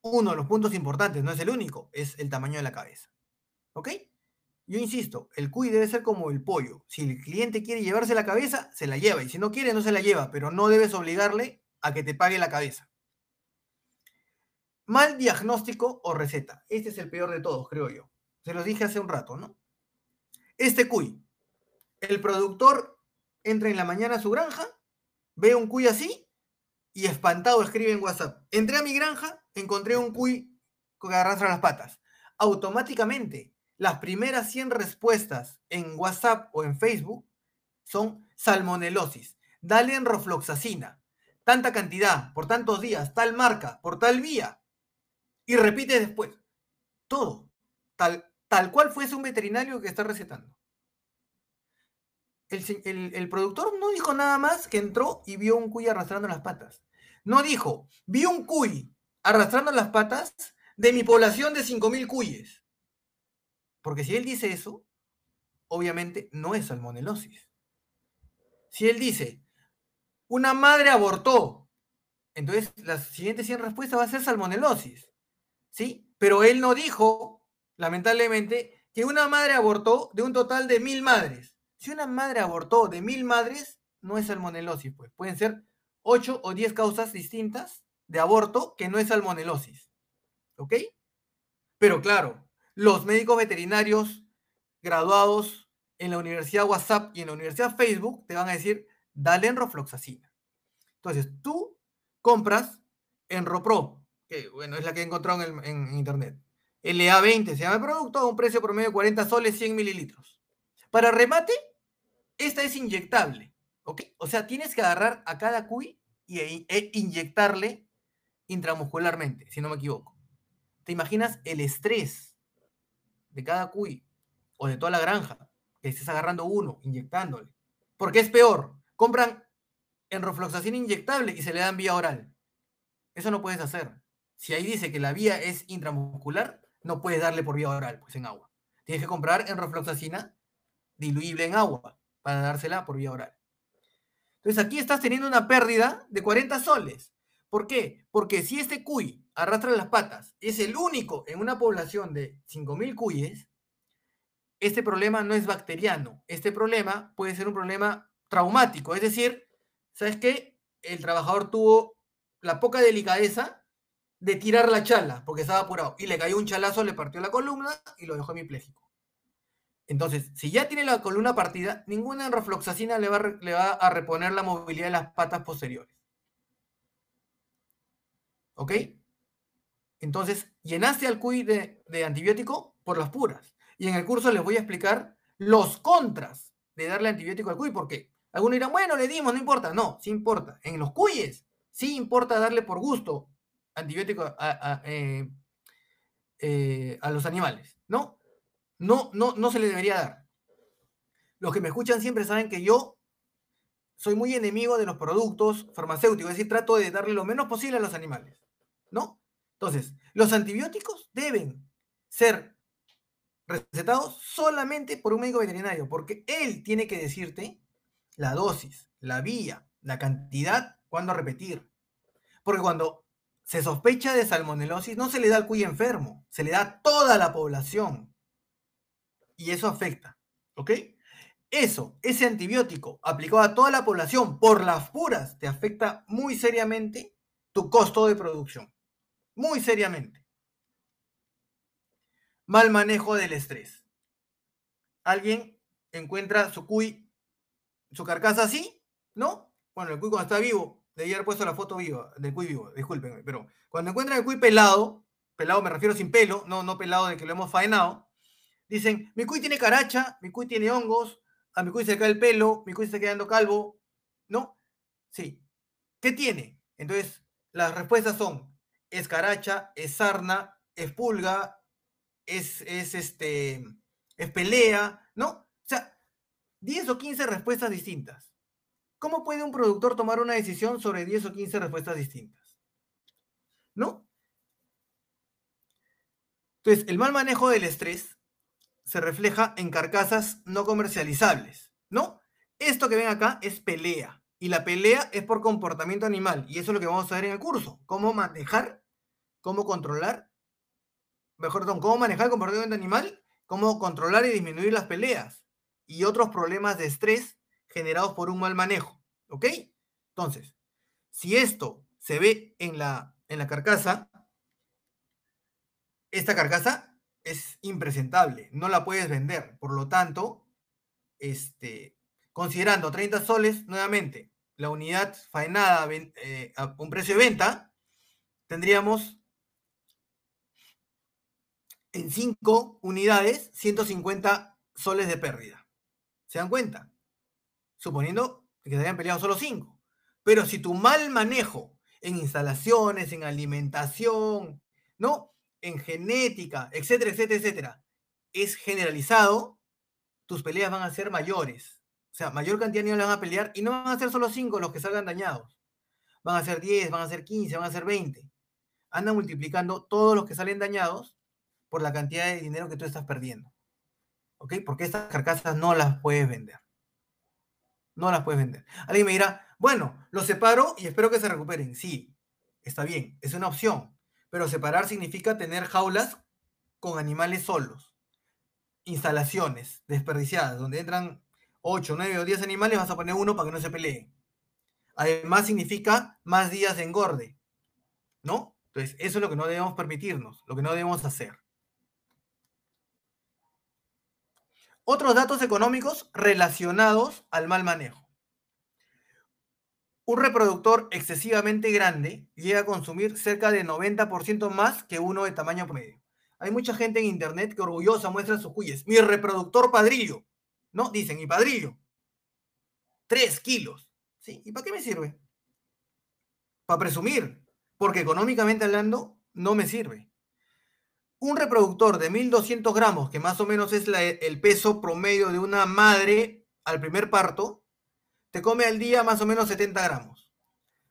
uno de los puntos importantes, no es el único, es el tamaño de la cabeza. ¿Ok? Yo insisto, el cuy debe ser como el pollo. Si el cliente quiere llevarse la cabeza, se la lleva. Y si no quiere, no se la lleva. Pero no debes obligarle a que te pague la cabeza. Mal diagnóstico o receta. Este es el peor de todos, creo yo. Se los dije hace un rato, ¿no? Este cuy. El productor entra en la mañana a su granja, ve un cuy así y espantado escribe en WhatsApp. Entré a mi granja, encontré un cuy que arrastra las patas. Automáticamente, las primeras 100 respuestas en WhatsApp o en Facebook son salmonelosis. Dale en rofloxacina. Tanta cantidad, por tantos días, tal marca, por tal vía. Y repite después. Todo. Tal tal cual fuese un veterinario que está recetando. El, productor no dijo nada más que entró y vio un cuy arrastrando las patas. No dijo, vi un cuy arrastrando las patas de mi población de 5.000 cuyes. Porque si él dice eso, obviamente no es salmonelosis. Si él dice, una madre abortó, entonces la siguiente 100 respuesta va a ser salmonelosis. ¿Sí? Pero él no dijo, lamentablemente, que una madre abortó de un total de mil madres. Si una madre abortó de mil madres, no es salmonelosis, pues pueden ser ocho o diez causas distintas de aborto que no es salmonelosis. ¿Ok? Pero claro, los médicos veterinarios graduados en la Universidad WhatsApp y en la Universidad Facebook te van a decir, dale enrofloxacina. Entonces, tú compras Enropro, que bueno, es la que he encontrado en internet LA20 se llama el producto, a un precio promedio de 40 soles, 100 mililitros. Para remate, esta es inyectable, ¿ok? O sea, tienes que agarrar a cada cuy y, e, e, inyectarle intramuscularmente, si no me equivoco. ¿Te imaginas el estrés de cada cuy o de toda la granja? Que estés agarrando uno, inyectándole. Porque es peor. Compran enrofloxacina inyectable y se le dan vía oral. Eso no puedes hacer. Si ahí dice que la vía es intramuscular, no puedes darle por vía oral, pues en agua. Tienes que comprar en enrofloxacina diluible en agua para dársela por vía oral. Entonces aquí estás teniendo una pérdida de 40 soles. ¿Por qué? Porque si este cuy arrastra las patas es el único en una población de 5.000 cuyes, este problema no es bacteriano. Este problema puede ser un problema traumático. Es decir, ¿sabes qué? El trabajador tuvo la poca delicadeza de tirar la chala porque estaba apurado y le cayó un chalazo, le partió la columna y lo dejó hemipléjico. Entonces, si ya tiene la columna partida, ninguna refloxacina le va, le va a reponer la movilidad de las patas posteriores. ¿Ok? Entonces, llenaste al cuy de, antibiótico por las puras. Y en el curso les voy a explicar los contras de darle antibiótico al cuy, porque algunos dirán, bueno, le dimos, no importa. No, sí importa. En los cuyes, sí importa darle por gusto antibióticos eh, eh, a, los animales. No, no, no, no se le debería dar. Los que me escuchan siempre saben que yo soy muy enemigo de los productos farmacéuticos, es decir, trato de darle lo menos posible a los animales, ¿no? Entonces, los antibióticos deben ser recetados solamente por un médico veterinario, porque él tiene que decirte la dosis, la vía, la cantidad, cuándo repetir. Porque cuando se sospecha de salmonelosis, no se le da al cuy enfermo, se le da a toda la población. Y eso afecta, ¿ok? Eso, ese antibiótico aplicado a toda la población por las puras, te afecta muy seriamente tu costo de producción. Muy seriamente. Mal manejo del estrés. Alguien encuentra su cuy, su carcasa así, ¿no? Bueno, el cuy cuando está vivo de haber puesto la foto viva, del cuy vivo, discúlpenme pero cuando encuentran el cuy pelado, pelado me refiero sin pelo, no, no pelado de que lo hemos faenado, dicen, mi cuy tiene caracha, mi cuy tiene hongos, a mi cuy se le cae el pelo, mi cuy se está quedando calvo, ¿no? Sí. ¿Qué tiene? Entonces, las respuestas son, es caracha, es sarna, es pulga, es, es este, es pelea, ¿no? O sea, 10 o 15 respuestas distintas. ¿Cómo puede un productor tomar una decisión sobre 10 o 15 respuestas distintas? ¿No? Entonces, el mal manejo del estrés se refleja en carcasas no comercializables, ¿no? Esto que ven acá es pelea, y la pelea es por comportamiento animal, y eso es lo que vamos a ver en el curso, cómo manejar, cómo controlar, mejor don, cómo manejar el comportamiento animal, cómo controlar y disminuir las peleas, y otros problemas de estrés generados por un mal manejo. ¿Ok? Entonces, si esto se ve en la, en la carcasa, esta carcasa es impresentable, no la puedes vender. Por lo tanto, este, considerando 30 soles, nuevamente, la unidad faenada eh, a un precio de venta, tendríamos en 5 unidades 150 soles de pérdida. ¿Se dan cuenta? suponiendo que se hayan peleado solo cinco. Pero si tu mal manejo en instalaciones, en alimentación, ¿no? En genética, etcétera, etcétera, etcétera, es generalizado, tus peleas van a ser mayores. O sea, mayor cantidad de niños van a pelear y no van a ser solo cinco los que salgan dañados. Van a ser 10, van a ser 15, van a ser 20. Anda multiplicando todos los que salen dañados por la cantidad de dinero que tú estás perdiendo. ¿Ok? Porque estas carcasas no las puedes vender. No las puedes vender. Alguien me dirá, bueno, los separo y espero que se recuperen. Sí, está bien, es una opción. Pero separar significa tener jaulas con animales solos, instalaciones desperdiciadas, donde entran 8, 9 o 10 animales, vas a poner uno para que no se peleen. Además significa más días de engorde, ¿no? Entonces, eso es lo que no debemos permitirnos, lo que no debemos hacer. Otros datos económicos relacionados al mal manejo. Un reproductor excesivamente grande llega a consumir cerca de 90% más que uno de tamaño promedio. Hay mucha gente en internet que orgullosa muestra sus cuyes. Mi reproductor padrillo. No, dicen, mi padrillo. Tres kilos. ¿Sí? ¿Y para qué me sirve? Para presumir. Porque económicamente hablando, no me sirve un reproductor de 1200 gramos, que más o menos es el peso promedio de una madre al primer parto, te come al día más o menos 70 gramos.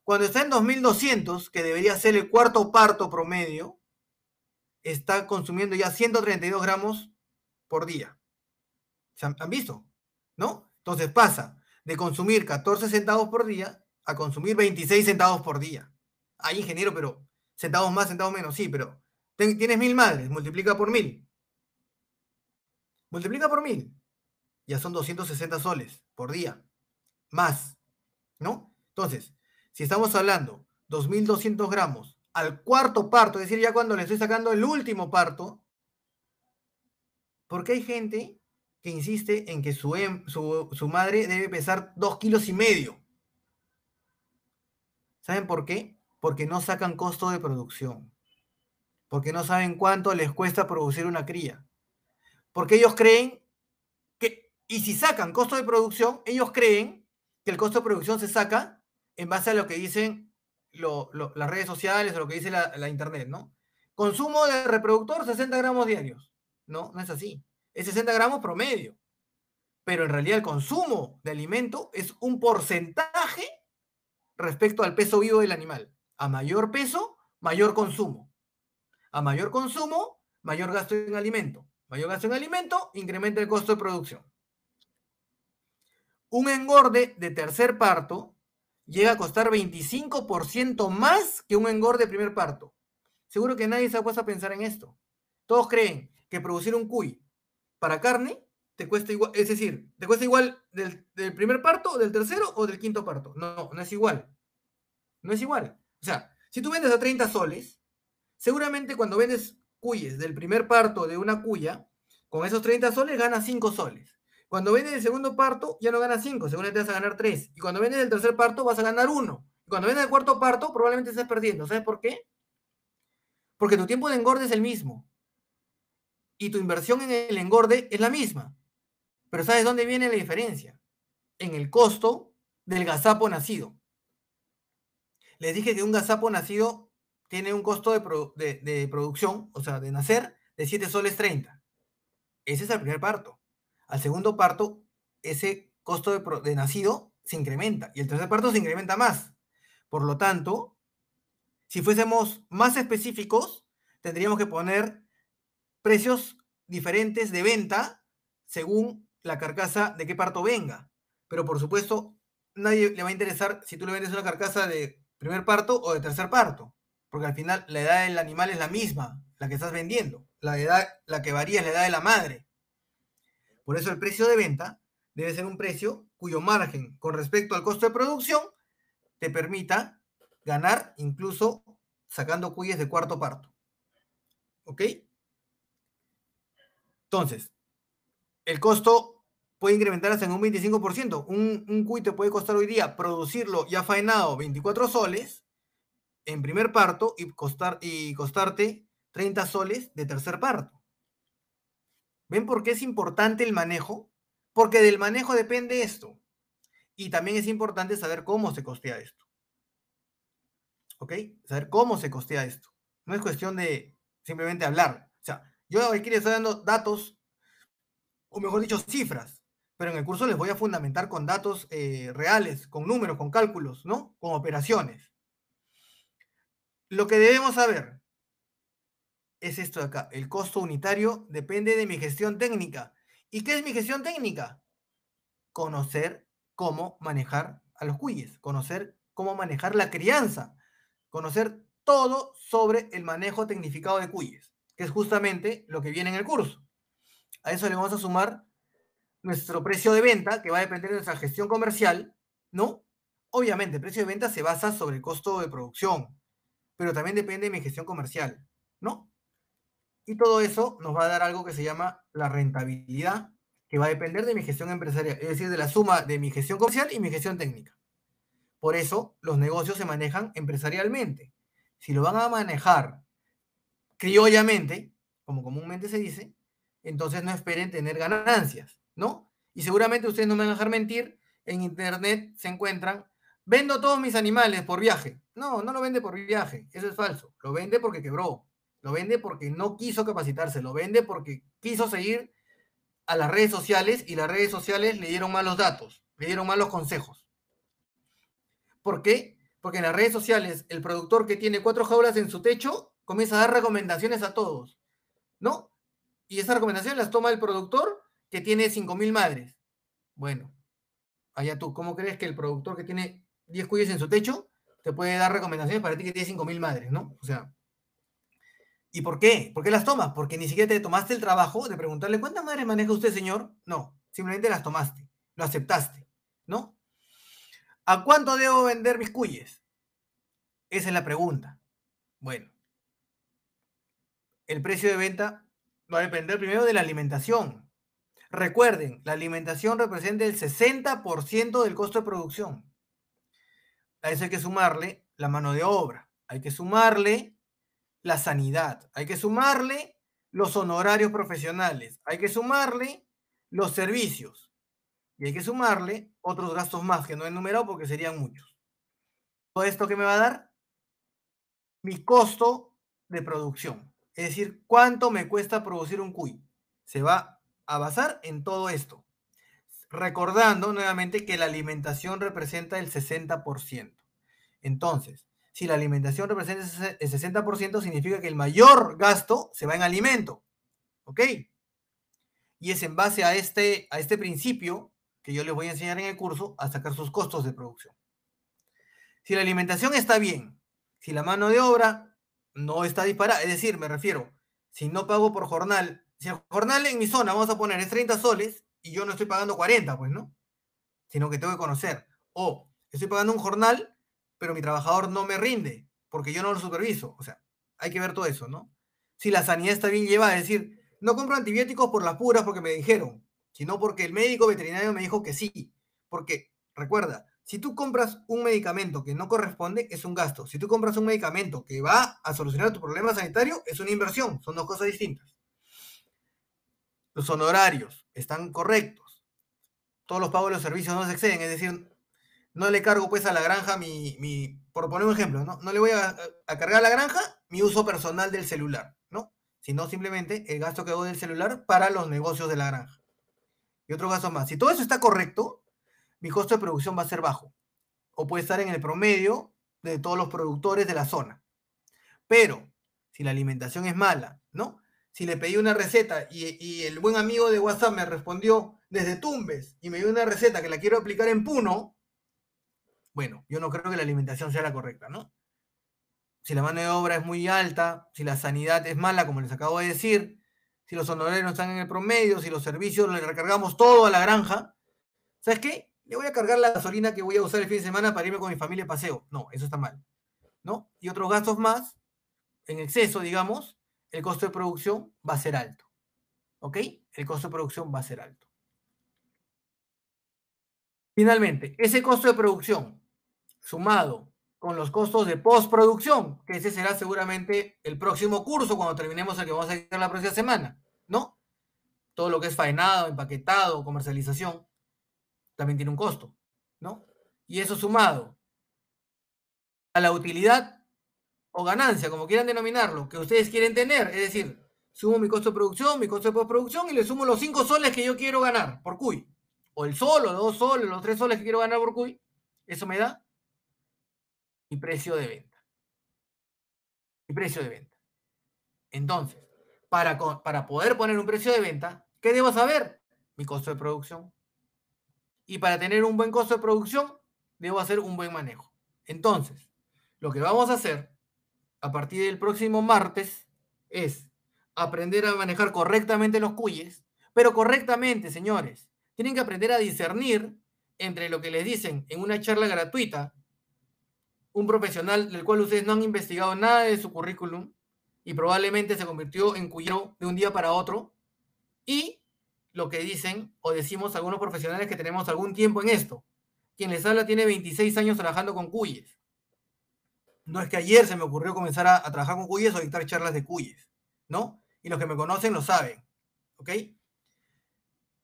Cuando está en 2200, que debería ser el cuarto parto promedio, está consumiendo ya 132 gramos por día. ¿Se han, visto? ¿No? Entonces pasa de consumir 14 centavos por día a consumir 26 centavos por día. Hay ingeniero, pero centavos más, centavos menos, sí, pero tienes mil madres, multiplica por mil. Multiplica por mil. Ya son 260 soles por día. Más. ¿No? Entonces, si estamos hablando 2.200 gramos al cuarto parto, es decir, ya cuando le estoy sacando el último parto, porque hay gente que insiste en que su, em, madre debe pesar dos kilos y medio. ¿Saben por qué? Porque no sacan costo de producción porque no saben cuánto les cuesta producir una cría. Porque ellos creen que, y si sacan costo de producción, ellos creen que el costo de producción se saca en base a lo que dicen las redes sociales o lo que dice la, la, internet, ¿no? Consumo de reproductor, 60 gramos diarios. No, no es así. Es 60 gramos promedio. Pero en realidad el consumo de alimento es un porcentaje respecto al peso vivo del animal. A mayor peso, mayor consumo. A mayor consumo, mayor gasto en alimento. Mayor gasto en alimento, incrementa el costo de producción. Un engorde de tercer parto llega a costar 25% más que un engorde de primer parto. Seguro que nadie se ha a pensar en esto. Todos creen que producir un cuy para carne te cuesta igual, es decir, te cuesta igual del, primer parto, del tercero o del quinto parto. no, no es igual. No es igual. O sea, si tú vendes a 30 soles, Seguramente cuando vendes cuyes del primer parto de una cuya, con esos 30 soles ganas 5 soles. Cuando vendes el segundo parto, ya no ganas 5, seguramente vas a ganar 3. Y cuando vendes el tercer parto, vas a ganar 1. Y cuando vendes el cuarto parto, probablemente estés perdiendo. ¿Sabes por qué? Porque tu tiempo de engorde es el mismo. Y tu inversión en el engorde es la misma. Pero ¿sabes dónde viene la diferencia? En el costo del gazapo nacido. Les dije que un gazapo nacido tiene un costo de, producción, o sea, de nacer, de 7 soles 30. Ese es el primer parto. Al segundo parto, ese costo de, de nacido se incrementa y el tercer parto se incrementa más. Por lo tanto, si fuésemos más específicos, tendríamos que poner precios diferentes de venta según la carcasa de qué parto venga. Pero por supuesto, nadie le va a interesar si tú le vendes una carcasa de primer parto o de tercer parto. Porque al final la edad del animal es la misma, la que estás vendiendo. La edad, la que varía es la edad de la madre. Por eso el precio de venta debe ser un precio cuyo margen con respecto al costo de producción te permita ganar incluso sacando cuyes de cuarto parto. ¿Ok? Entonces, el costo puede incrementarse en un 25%. Un, un cuy te puede costar hoy día producirlo ya faenado 24 soles en primer parto y, costar, y costarte 30 soles de tercer parto. ¿Ven por qué es importante el manejo? Porque del manejo depende esto. Y también es importante saber cómo se costea esto. ¿Ok? Saber cómo se costea esto. No es cuestión de simplemente hablar. O sea, yo aquí les estoy dando datos, o mejor dicho, cifras. Pero en el curso les voy a fundamentar con datos eh, reales, con números, con cálculos, ¿no? Con operaciones. Lo que debemos saber es esto de acá. El costo unitario depende de mi gestión técnica. ¿Y qué es mi gestión técnica? Conocer cómo manejar a los cuyes, conocer cómo manejar la crianza, conocer todo sobre el manejo tecnificado de cuyes, que es justamente lo que viene en el curso. A eso le vamos a sumar nuestro precio de venta, que va a depender de nuestra gestión comercial, ¿no? Obviamente, el precio de venta se basa sobre el costo de producción, pero también depende de mi gestión comercial, ¿no? Y todo eso nos va a dar algo que se llama la rentabilidad, que va a depender de mi gestión empresarial, es decir, de la suma de mi gestión comercial y mi gestión técnica. Por eso los negocios se manejan empresarialmente. Si lo van a manejar criollamente, como comúnmente se dice, entonces no esperen tener ganancias, ¿no? Y seguramente ustedes no me van a dejar mentir, en internet se encuentran, vendo todos mis animales por viaje. No, no lo vende por viaje, eso es falso. Lo vende porque quebró, lo vende porque no quiso capacitarse, lo vende porque quiso seguir a las redes sociales y las redes sociales le dieron malos datos, le dieron malos consejos. ¿Por qué? Porque en las redes sociales el productor que tiene cuatro jaulas en su techo comienza a dar recomendaciones a todos, ¿no? Y esas recomendaciones las toma el productor que tiene 5.000 madres. Bueno, allá tú, ¿cómo crees que el productor que tiene 10 cuyes en su techo te puede dar recomendaciones para ti que tienes 5.000 madres, ¿no? O sea, ¿y por qué? ¿Por qué las tomas? Porque ni siquiera te tomaste el trabajo de preguntarle, ¿cuántas madres maneja usted, señor? No, simplemente las tomaste, lo aceptaste, ¿no? ¿A cuánto debo vender mis cuyes? Esa es la pregunta. Bueno, el precio de venta va a depender primero de la alimentación. Recuerden, la alimentación representa el 60% del costo de producción a eso hay que sumarle la mano de obra, hay que sumarle la sanidad, hay que sumarle los honorarios profesionales, hay que sumarle los servicios y hay que sumarle otros gastos más que no he enumerado porque serían muchos. Todo esto que me va a dar mi costo de producción, es decir, cuánto me cuesta producir un cuy. Se va a basar en todo esto. Recordando nuevamente que la alimentación representa el 60%. Entonces, si la alimentación representa el 60%, significa que el mayor gasto se va en alimento. ¿Ok? Y es en base a este, a este principio que yo les voy a enseñar en el curso a sacar sus costos de producción. Si la alimentación está bien, si la mano de obra no está disparada, es decir, me refiero, si no pago por jornal, si el jornal en mi zona, vamos a poner, es 30 soles, y yo no estoy pagando 40, pues, ¿no? Sino que tengo que conocer. O estoy pagando un jornal, pero mi trabajador no me rinde porque yo no lo superviso. O sea, hay que ver todo eso, ¿no? Si la sanidad está bien llevada, es decir, no compro antibióticos por las puras porque me dijeron, sino porque el médico veterinario me dijo que sí. Porque, recuerda, si tú compras un medicamento que no corresponde, es un gasto. Si tú compras un medicamento que va a solucionar tu problema sanitario, es una inversión. Son dos cosas distintas. Los honorarios están correctos. Todos los pagos de los servicios no se exceden, es decir, no le cargo pues a la granja mi, por poner un ejemplo, ¿no? no le voy a, cargar a la granja mi uso personal del celular, ¿no? Sino simplemente el gasto que hago del celular para los negocios de la granja. Y otro caso más. Si todo eso está correcto, mi costo de producción va a ser bajo. O puede estar en el promedio de todos los productores de la zona. Pero, si la alimentación es mala, ¿no? si le pedí una receta y, el buen amigo de WhatsApp me respondió desde Tumbes y me dio una receta que la quiero aplicar en Puno, bueno, yo no creo que la alimentación sea la correcta, ¿no? Si la mano de obra es muy alta, si la sanidad es mala, como les acabo de decir, si los honorarios no están en el promedio, si los servicios le recargamos todo a la granja, ¿sabes qué? Le voy a cargar la gasolina que voy a usar el fin de semana para irme con mi familia a paseo. No, eso está mal. ¿No? Y otros gastos más, en exceso, digamos, el costo de producción va a ser alto. ¿Ok? El costo de producción va a ser alto. Finalmente, ese costo de producción sumado con los costos de postproducción, que ese será seguramente el próximo curso cuando terminemos el que vamos a hacer la próxima semana, ¿no? Todo lo que es faenado, empaquetado, comercialización, también tiene un costo, ¿no? Y eso sumado a la utilidad o ganancia, como quieran denominarlo, que ustedes quieren tener, es decir, sumo mi costo de producción, mi costo de postproducción y le sumo los 5 soles que yo quiero ganar por cuy, o el solo, los 2 soles, los 3 soles que quiero ganar por cuy, eso me da mi precio de venta. Mi precio de venta. Entonces, para, para poder poner un precio de venta, ¿qué debo saber? Mi costo de producción. Y para tener un buen costo de producción, debo hacer un buen manejo. Entonces, lo que vamos a hacer a partir del próximo martes es aprender a manejar correctamente los cuyes, pero correctamente, señores. Tienen que aprender a discernir entre lo que les dicen en una charla gratuita, un profesional del cual ustedes no han investigado nada de su currículum y probablemente se convirtió en cuyero de un día para otro, y lo que dicen o decimos algunos profesionales que tenemos algún tiempo en esto. Quien les habla tiene 26 años trabajando con cuyes. No es que ayer se me ocurrió comenzar a, trabajar con cuyes o dictar charlas de cuyes, ¿no? Y los que me conocen lo saben, ¿ok?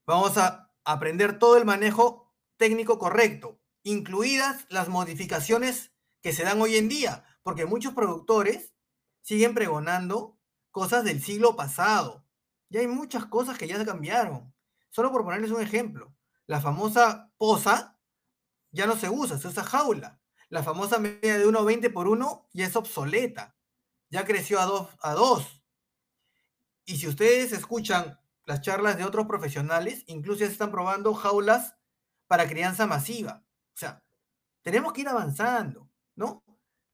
Vamos a aprender todo el manejo técnico correcto, incluidas las modificaciones que se dan hoy en día, porque muchos productores siguen pregonando cosas del siglo pasado. Ya hay muchas cosas que ya se cambiaron. Solo por ponerles un ejemplo, la famosa posa ya no se usa, se usa jaula la famosa media de 1,20 por 1 ya es obsoleta, ya creció a 2. A Y si ustedes escuchan las charlas de otros profesionales, incluso ya se están probando jaulas para crianza masiva. O sea, tenemos que ir avanzando, ¿no?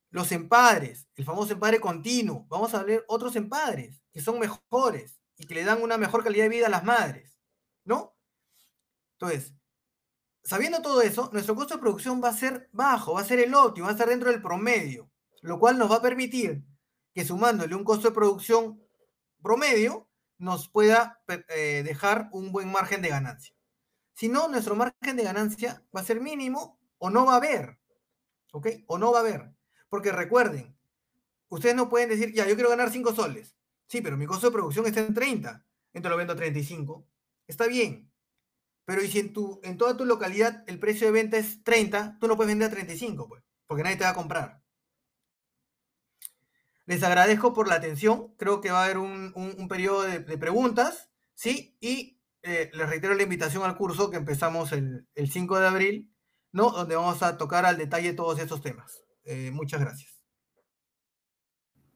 Los empadres, el famoso empadre continuo, vamos a ver otros empadres que son mejores y que le dan una mejor calidad de vida a las madres, ¿no? Entonces, sabiendo todo eso, nuestro costo de producción va a ser bajo, va a ser el óptimo, va a estar dentro del promedio, lo cual nos va a permitir que sumándole un costo de producción promedio, nos pueda eh, dejar un buen margen de ganancia. Si no, nuestro margen de ganancia va a ser mínimo o no va a haber. ¿Ok? O no va a haber. Porque recuerden, ustedes no pueden decir, ya, yo quiero ganar 5 soles. Sí, pero mi costo de producción está en 30. Entonces lo vendo a 35. Está bien, pero y si en, toda tu localidad el precio de venta es 30, tú no puedes vender a 35, pues, porque nadie te va a comprar. Les agradezco por la atención. Creo que va a haber un, periodo de, preguntas, ¿sí? Y eh, les reitero la invitación al curso que empezamos el, 5 de abril, ¿no? Donde vamos a tocar al detalle todos estos temas. Eh, muchas gracias.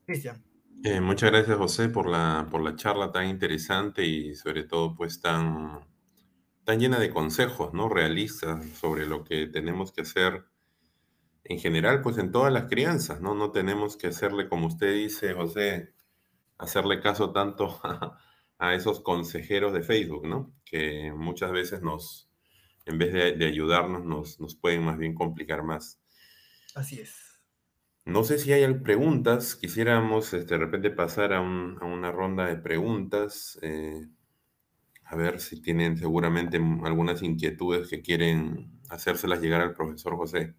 Cristian. Eh, muchas gracias, José, por la, por la charla tan interesante y sobre todo, pues, tan tan llena de consejos, ¿no? Realistas sobre lo que tenemos que hacer en general, pues en todas las crianzas, ¿no? No tenemos que hacerle, como usted dice, José, hacerle caso tanto a, esos consejeros de Facebook, ¿no? Que muchas veces nos, en vez de, ayudarnos, nos, pueden más bien complicar más. Así es. No sé si hay preguntas. Quisiéramos este, de repente pasar a, una ronda de preguntas. Eh, a ver si tienen seguramente algunas inquietudes que quieren hacérselas llegar al profesor José.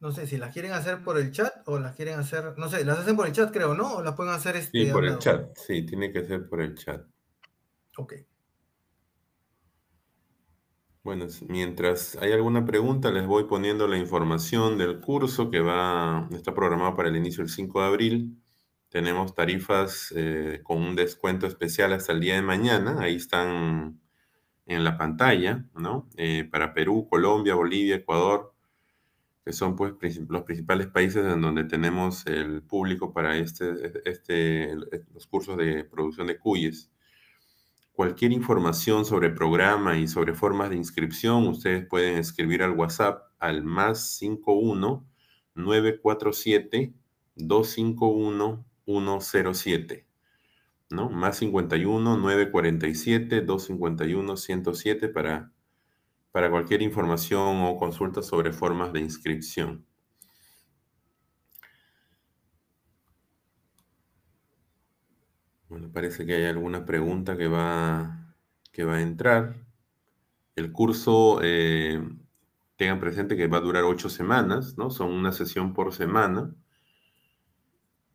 No sé si las quieren hacer por el chat o las quieren hacer, no sé, las hacen por el chat creo, ¿no? O las pueden hacer este. Sí, por el chat, sí, tiene que ser por el chat. Ok. Bueno, mientras hay alguna pregunta, les voy poniendo la información del curso que va, está programado para el inicio del 5 de abril. Tenemos tarifas eh, con un descuento especial hasta el día de mañana. Ahí están en la pantalla, ¿no? Eh, para Perú, Colombia, Bolivia, Ecuador, que son pues los principales países en donde tenemos el público para este, este los cursos de producción de cuyes. Cualquier información sobre programa y sobre formas de inscripción, ustedes pueden escribir al WhatsApp al más 51 947 251 107. ¿no? Más 51 947 251 107 para, para cualquier información o consulta sobre formas de inscripción. Bueno, parece que hay alguna pregunta que va, que va a entrar. El curso, eh, tengan presente que va a durar ocho semanas, ¿no? Son una sesión por semana.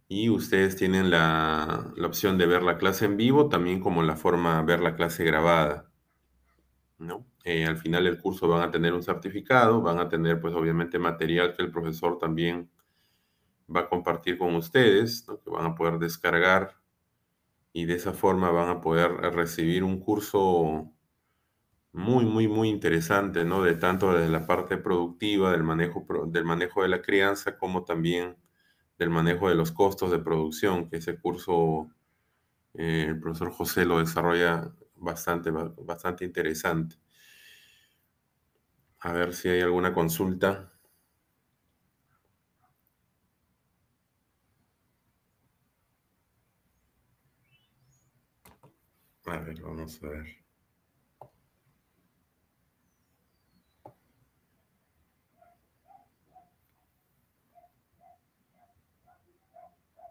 Y ustedes tienen la, opción de ver la clase en vivo, también como la forma de ver la clase grabada, ¿no? Eh, al final del curso van a tener un certificado, van a tener, pues, obviamente material que el profesor también va a compartir con ustedes, ¿no? que van a poder descargar y de esa forma van a poder eh, recibir un curso muy, muy, muy interesante, ¿no? De tanto desde la parte productiva, del manejo, del manejo de la crianza, como también del manejo de los costos de producción, que ese curso eh, el profesor José lo desarrolla bastante, bastante interesante. A ver si hay alguna consulta. A ver, vamos a ver.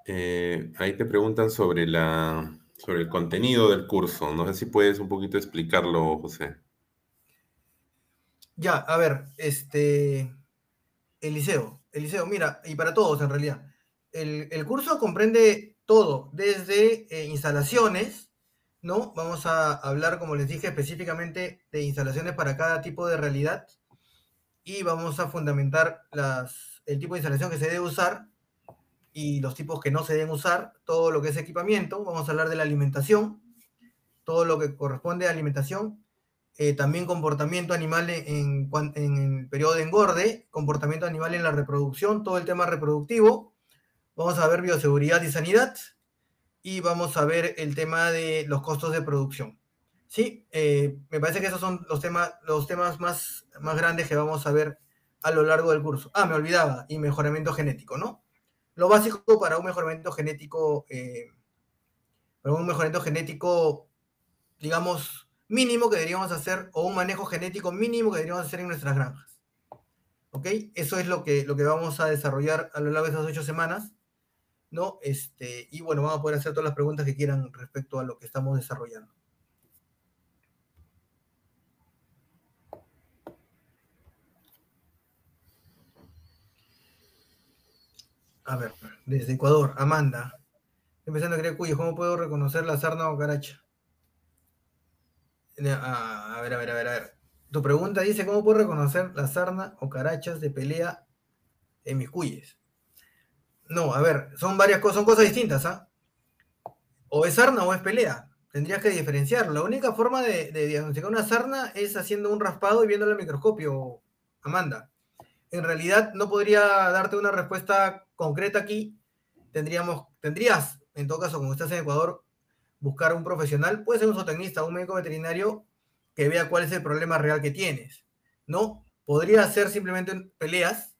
Eh, ahí te preguntan sobre la sobre el contenido del curso. No sé si puedes un poquito explicarlo, José. Ya, a ver, este El liceo, mira, y para todos en realidad. El, curso comprende todo, desde eh, instalaciones, ¿no? Vamos a hablar, como les dije, específicamente de instalaciones para cada tipo de realidad y vamos a fundamentar el tipo de instalación que se debe usar y los tipos que no se deben usar, todo lo que es equipamiento, vamos a hablar de la alimentación, todo lo que corresponde a alimentación, eh, también comportamiento animal en, en el periodo de engorde, comportamiento animal en la reproducción, todo el tema reproductivo, vamos a ver bioseguridad y sanidad, y vamos a ver el tema de los costos de producción. Sí, eh, me parece que esos son los temas, los temas más, más grandes que vamos a ver a lo largo del curso. Ah, me olvidaba, y mejoramiento genético, ¿no? Lo básico para un mejoramiento genético, eh, para un mejoramiento genético, digamos, mínimo que deberíamos hacer, o un manejo genético mínimo que deberíamos hacer en nuestras granjas. ¿Ok? Eso es lo que, lo que vamos a desarrollar a lo largo de esas ocho semanas. ¿no? Este, y bueno, vamos a poder hacer todas las preguntas que quieran respecto a lo que estamos desarrollando. A ver, desde Ecuador, Amanda. Empezando a creer ¿cómo puedo reconocer la sarna o caracha? Eh, ah, a ver, a ver, a ver, a ver. Tu pregunta dice, ¿cómo puedo reconocer la sarna o carachas de pelea en mis cuyes? No, a ver, son varias cosas, son cosas distintas, ¿ah? O es sarna o es pelea. Tendrías que diferenciarlo. La única forma de, diagnosticar una sarna es haciendo un raspado y viéndolo al microscopio, Amanda. En realidad no podría darte una respuesta concreta aquí. Tendríamos, tendrías, en todo caso, como estás en Ecuador, buscar un profesional, puede ser un zootecnista, un médico veterinario, que vea cuál es el problema real que tienes. ¿No? Podría ser simplemente peleas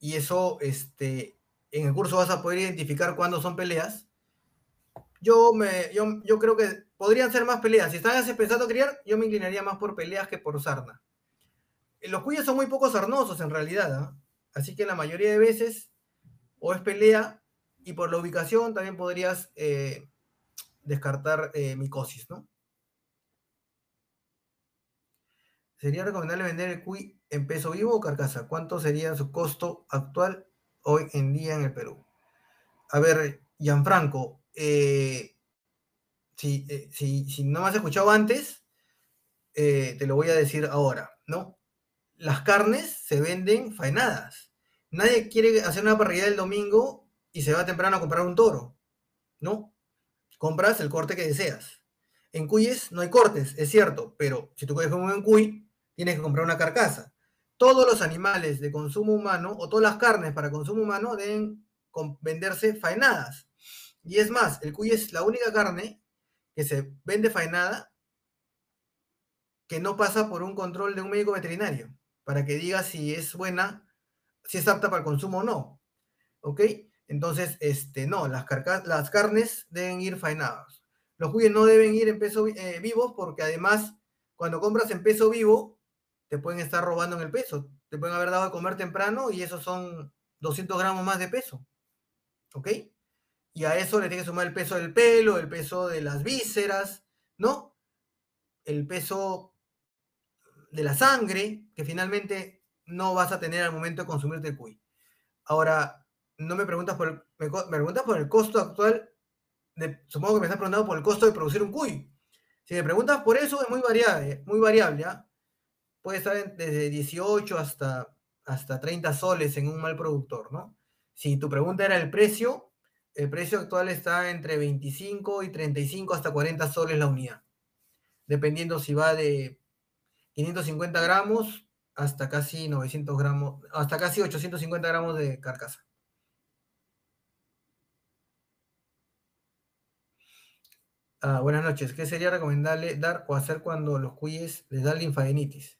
y eso este, en el curso vas a poder identificar cuándo son peleas. Yo, yo, creo que podrían ser más peleas. Si están pensando criar, yo me inclinaría más por peleas que por sarna. Los cuyos son muy pocos sarnosos en realidad, ¿ah? así que la mayoría de veces o es pelea y por la ubicación también podrías eh, descartar eh, micosis, ¿no? ¿Sería recomendable vender el cuy en peso vivo o carcasa? ¿Cuánto sería su costo actual hoy en día en el Perú. A ver, Gianfranco, eh, eh, si, no me has escuchado antes, eh, te lo voy a decir ahora, ¿no? Las carnes se venden faenadas. Nadie quiere hacer una parrilla el domingo y se va temprano a comprar un toro, ¿no? Compras el corte que deseas. En cuyes no hay cortes, es cierto, pero si tú puedes comer un cuy, tienes que comprar una carcasa todos los animales de consumo humano o todas las carnes para consumo humano deben venderse faenadas. Y es más, el cuy es la única carne que se vende faenada que no pasa por un control de un médico veterinario para que diga si es buena, si es apta para el consumo o no. ¿Ok? Entonces, este, no, las, las carnes deben ir faenadas. Los cuyes no deben ir en peso vivo eh, vivos porque además, cuando compras en peso vivo, te pueden estar robando en el peso. Te pueden haber dado a comer temprano y esos son 200 gramos más de peso. ¿Ok? Y a eso le tienes que sumar el peso del pelo, el peso de las vísceras, ¿no? El peso de la sangre, que finalmente no vas a tener al momento de consumirte el cuy. Ahora, no me preguntas por el, me, preguntas por el costo actual, de, supongo que me estás preguntando por el costo de producir un cuy. Si me preguntas por eso, es muy variable, ¿eh? muy variable, ¿ah? puede estar desde 18 hasta, hasta 30 soles en un mal productor, ¿no? Si tu pregunta era el precio, el precio actual está entre 25 y 35 hasta 40 soles la unidad, dependiendo si va de 550 gramos hasta casi 900 gramos, hasta casi 850 gramos de carcasa. Ah, buenas noches. ¿Qué sería recomendable dar o hacer cuando los cuyes les dan linfadenitis?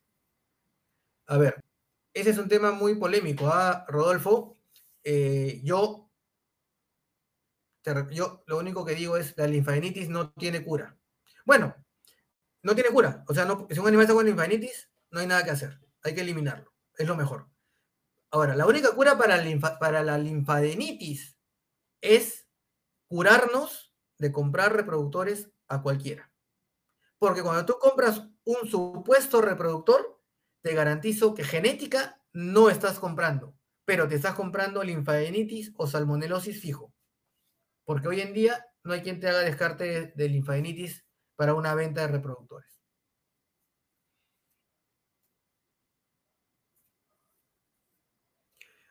A ver, ese es un tema muy polémico, ¿ah, Rodolfo? Eh, yo, yo lo único que digo es la linfadenitis no tiene cura. Bueno, no tiene cura. O sea, no, si un animal está con linfadenitis, no hay nada que hacer. Hay que eliminarlo. Es lo mejor. Ahora, la única cura para, para la linfadenitis es curarnos de comprar reproductores a cualquiera. Porque cuando tú compras un supuesto reproductor, te garantizo que genética no estás comprando, pero te estás comprando linfadenitis o salmonelosis fijo. Porque hoy en día no hay quien te haga descarte de, linfadenitis para una venta de reproductores.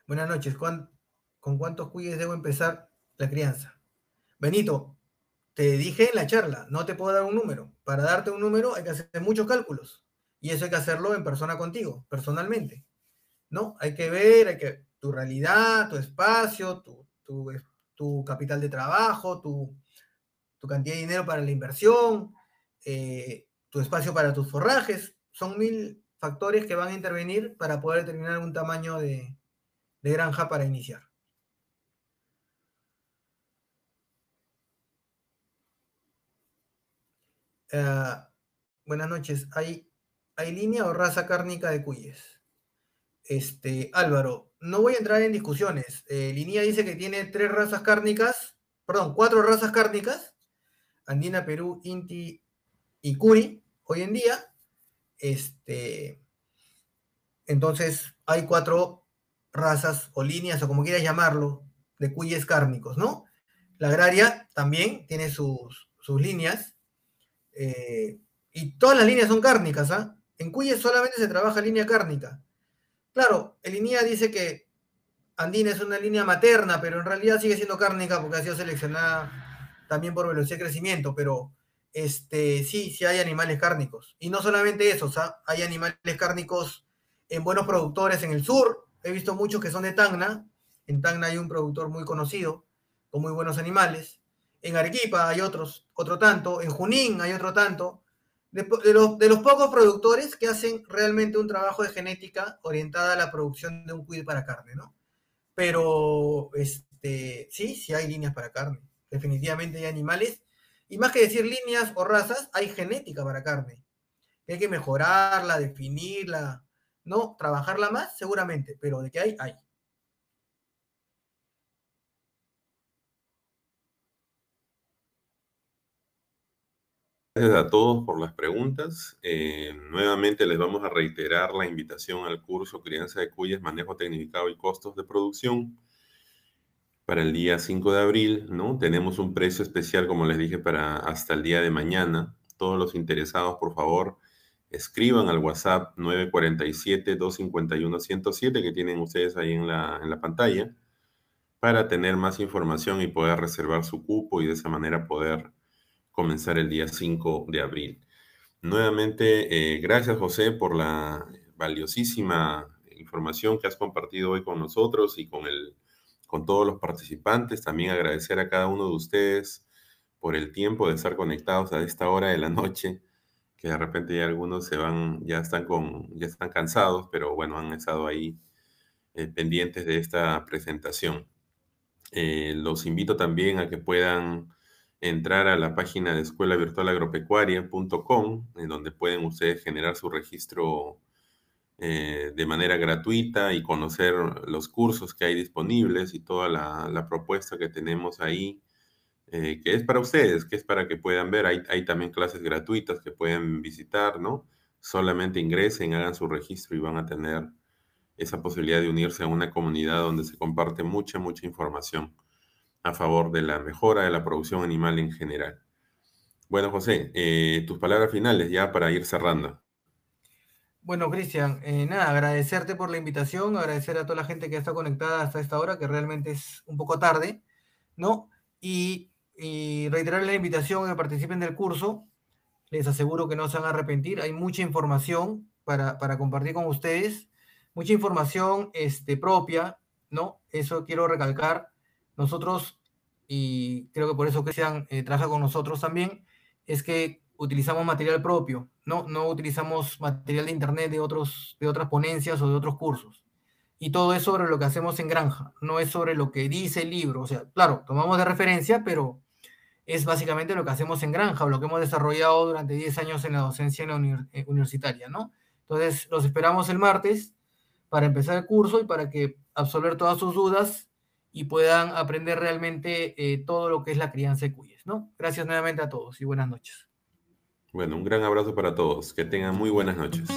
Buenas noches. ¿Con cuántos cuides debo empezar la crianza? Benito, te dije en la charla, no te puedo dar un número. Para darte un número hay que hacer muchos cálculos. Y eso hay que hacerlo en persona contigo, personalmente. ¿No? Hay que ver, hay que tu realidad, tu espacio, tu, tu, tu capital de trabajo, tu, cantidad de dinero para la inversión, eh, tu espacio para tus forrajes. Son mil factores que van a intervenir para poder determinar un tamaño de, granja para iniciar. Ah, buenas noches. Hay hay línea o raza cárnica de cuyes. Este, Álvaro, no voy a entrar en discusiones. Eh, dice que tiene tres razas cárnicas, perdón, cuatro razas cárnicas, Andina, Perú, Inti y Curi, hoy en día. Este, entonces, hay cuatro razas o líneas, o como quieras llamarlo, de cuyes cárnicos, ¿no? La agraria también tiene sus, líneas. Eh, y todas las líneas son cárnicas, ¿ah? En cuyes solamente se trabaja línea cárnica. Claro, el INIA dice que Andina es una línea materna, pero en realidad sigue siendo cárnica porque ha sido seleccionada también por velocidad de crecimiento, pero este, sí, sí hay animales cárnicos. Y no solamente eso, hay animales cárnicos en buenos productores en el sur. He visto muchos que son de Tacna. En Tacna hay un productor muy conocido, con muy buenos animales. En Arequipa hay otros, otro tanto. En Junín hay otro tanto de, los, pocos productores que hacen realmente un trabajo de genética orientada a la producción de un cuid para carne, ¿no? Pero, este, sí, sí hay líneas para carne. Definitivamente hay animales. Y más que decir líneas o razas, hay genética para carne. Hay que mejorarla, definirla, ¿no? Trabajarla más, seguramente, pero de que hay, hay. Gracias a todos por las preguntas. Eh, nuevamente les vamos a reiterar la invitación al curso Crianza de Cuyes, Manejo Tecnificado y Costos de Producción para el día 5 de abril. ¿no? Tenemos un precio especial, como les dije, para hasta el día de mañana. Todos los interesados, por favor, escriban al WhatsApp 947-251-107 que tienen ustedes ahí en la, en la pantalla para tener más información y poder reservar su cupo y de esa manera poder comenzar el día 5 de abril. Nuevamente, eh, gracias José por la valiosísima información que has compartido hoy con nosotros y con, el, con todos los participantes. También agradecer a cada uno de ustedes por el tiempo de estar conectados a esta hora de la noche, que de repente ya algunos se van, ya están, con, ya están cansados, pero bueno, han estado ahí eh, pendientes de esta presentación. Eh, los invito también a que puedan entrar a la página de escuela virtual agropecuaria.com, en donde pueden ustedes generar su registro eh, de manera gratuita y conocer los cursos que hay disponibles y toda la, propuesta que tenemos ahí, eh, que es para ustedes, que es para que puedan ver. Hay, hay también clases gratuitas que pueden visitar, ¿no? Solamente ingresen, hagan su registro y van a tener esa posibilidad de unirse a una comunidad donde se comparte mucha, mucha información a favor de la mejora de la producción animal en general. Bueno, José, eh, tus palabras finales ya para ir cerrando. Bueno, Cristian, eh, nada, agradecerte por la invitación, agradecer a toda la gente que está conectada hasta esta hora, que realmente es un poco tarde, ¿no? Y, y reiterar la invitación a que participen del curso. Les aseguro que no se van a arrepentir. Hay mucha información para, compartir con ustedes, mucha información este, propia, ¿no? Eso quiero recalcar nosotros, y creo que por eso Cristian sean eh, trabaja con nosotros también, es que utilizamos material propio, ¿no? no utilizamos material de internet de, otros, de otras ponencias o de otros cursos. Y todo es sobre lo que hacemos en granja, no es sobre lo que dice el libro. O sea, claro, tomamos de referencia, pero es básicamente lo que hacemos en granja, lo que hemos desarrollado durante 10 años en la docencia eh, universitaria, ¿no? Entonces, los esperamos el martes para empezar el curso y para que absorber todas sus dudas y puedan aprender realmente eh, todo lo que es la crianza de cuyes, ¿no? Gracias nuevamente a todos y buenas noches. Bueno, un gran abrazo para todos. Que tengan muy buenas noches.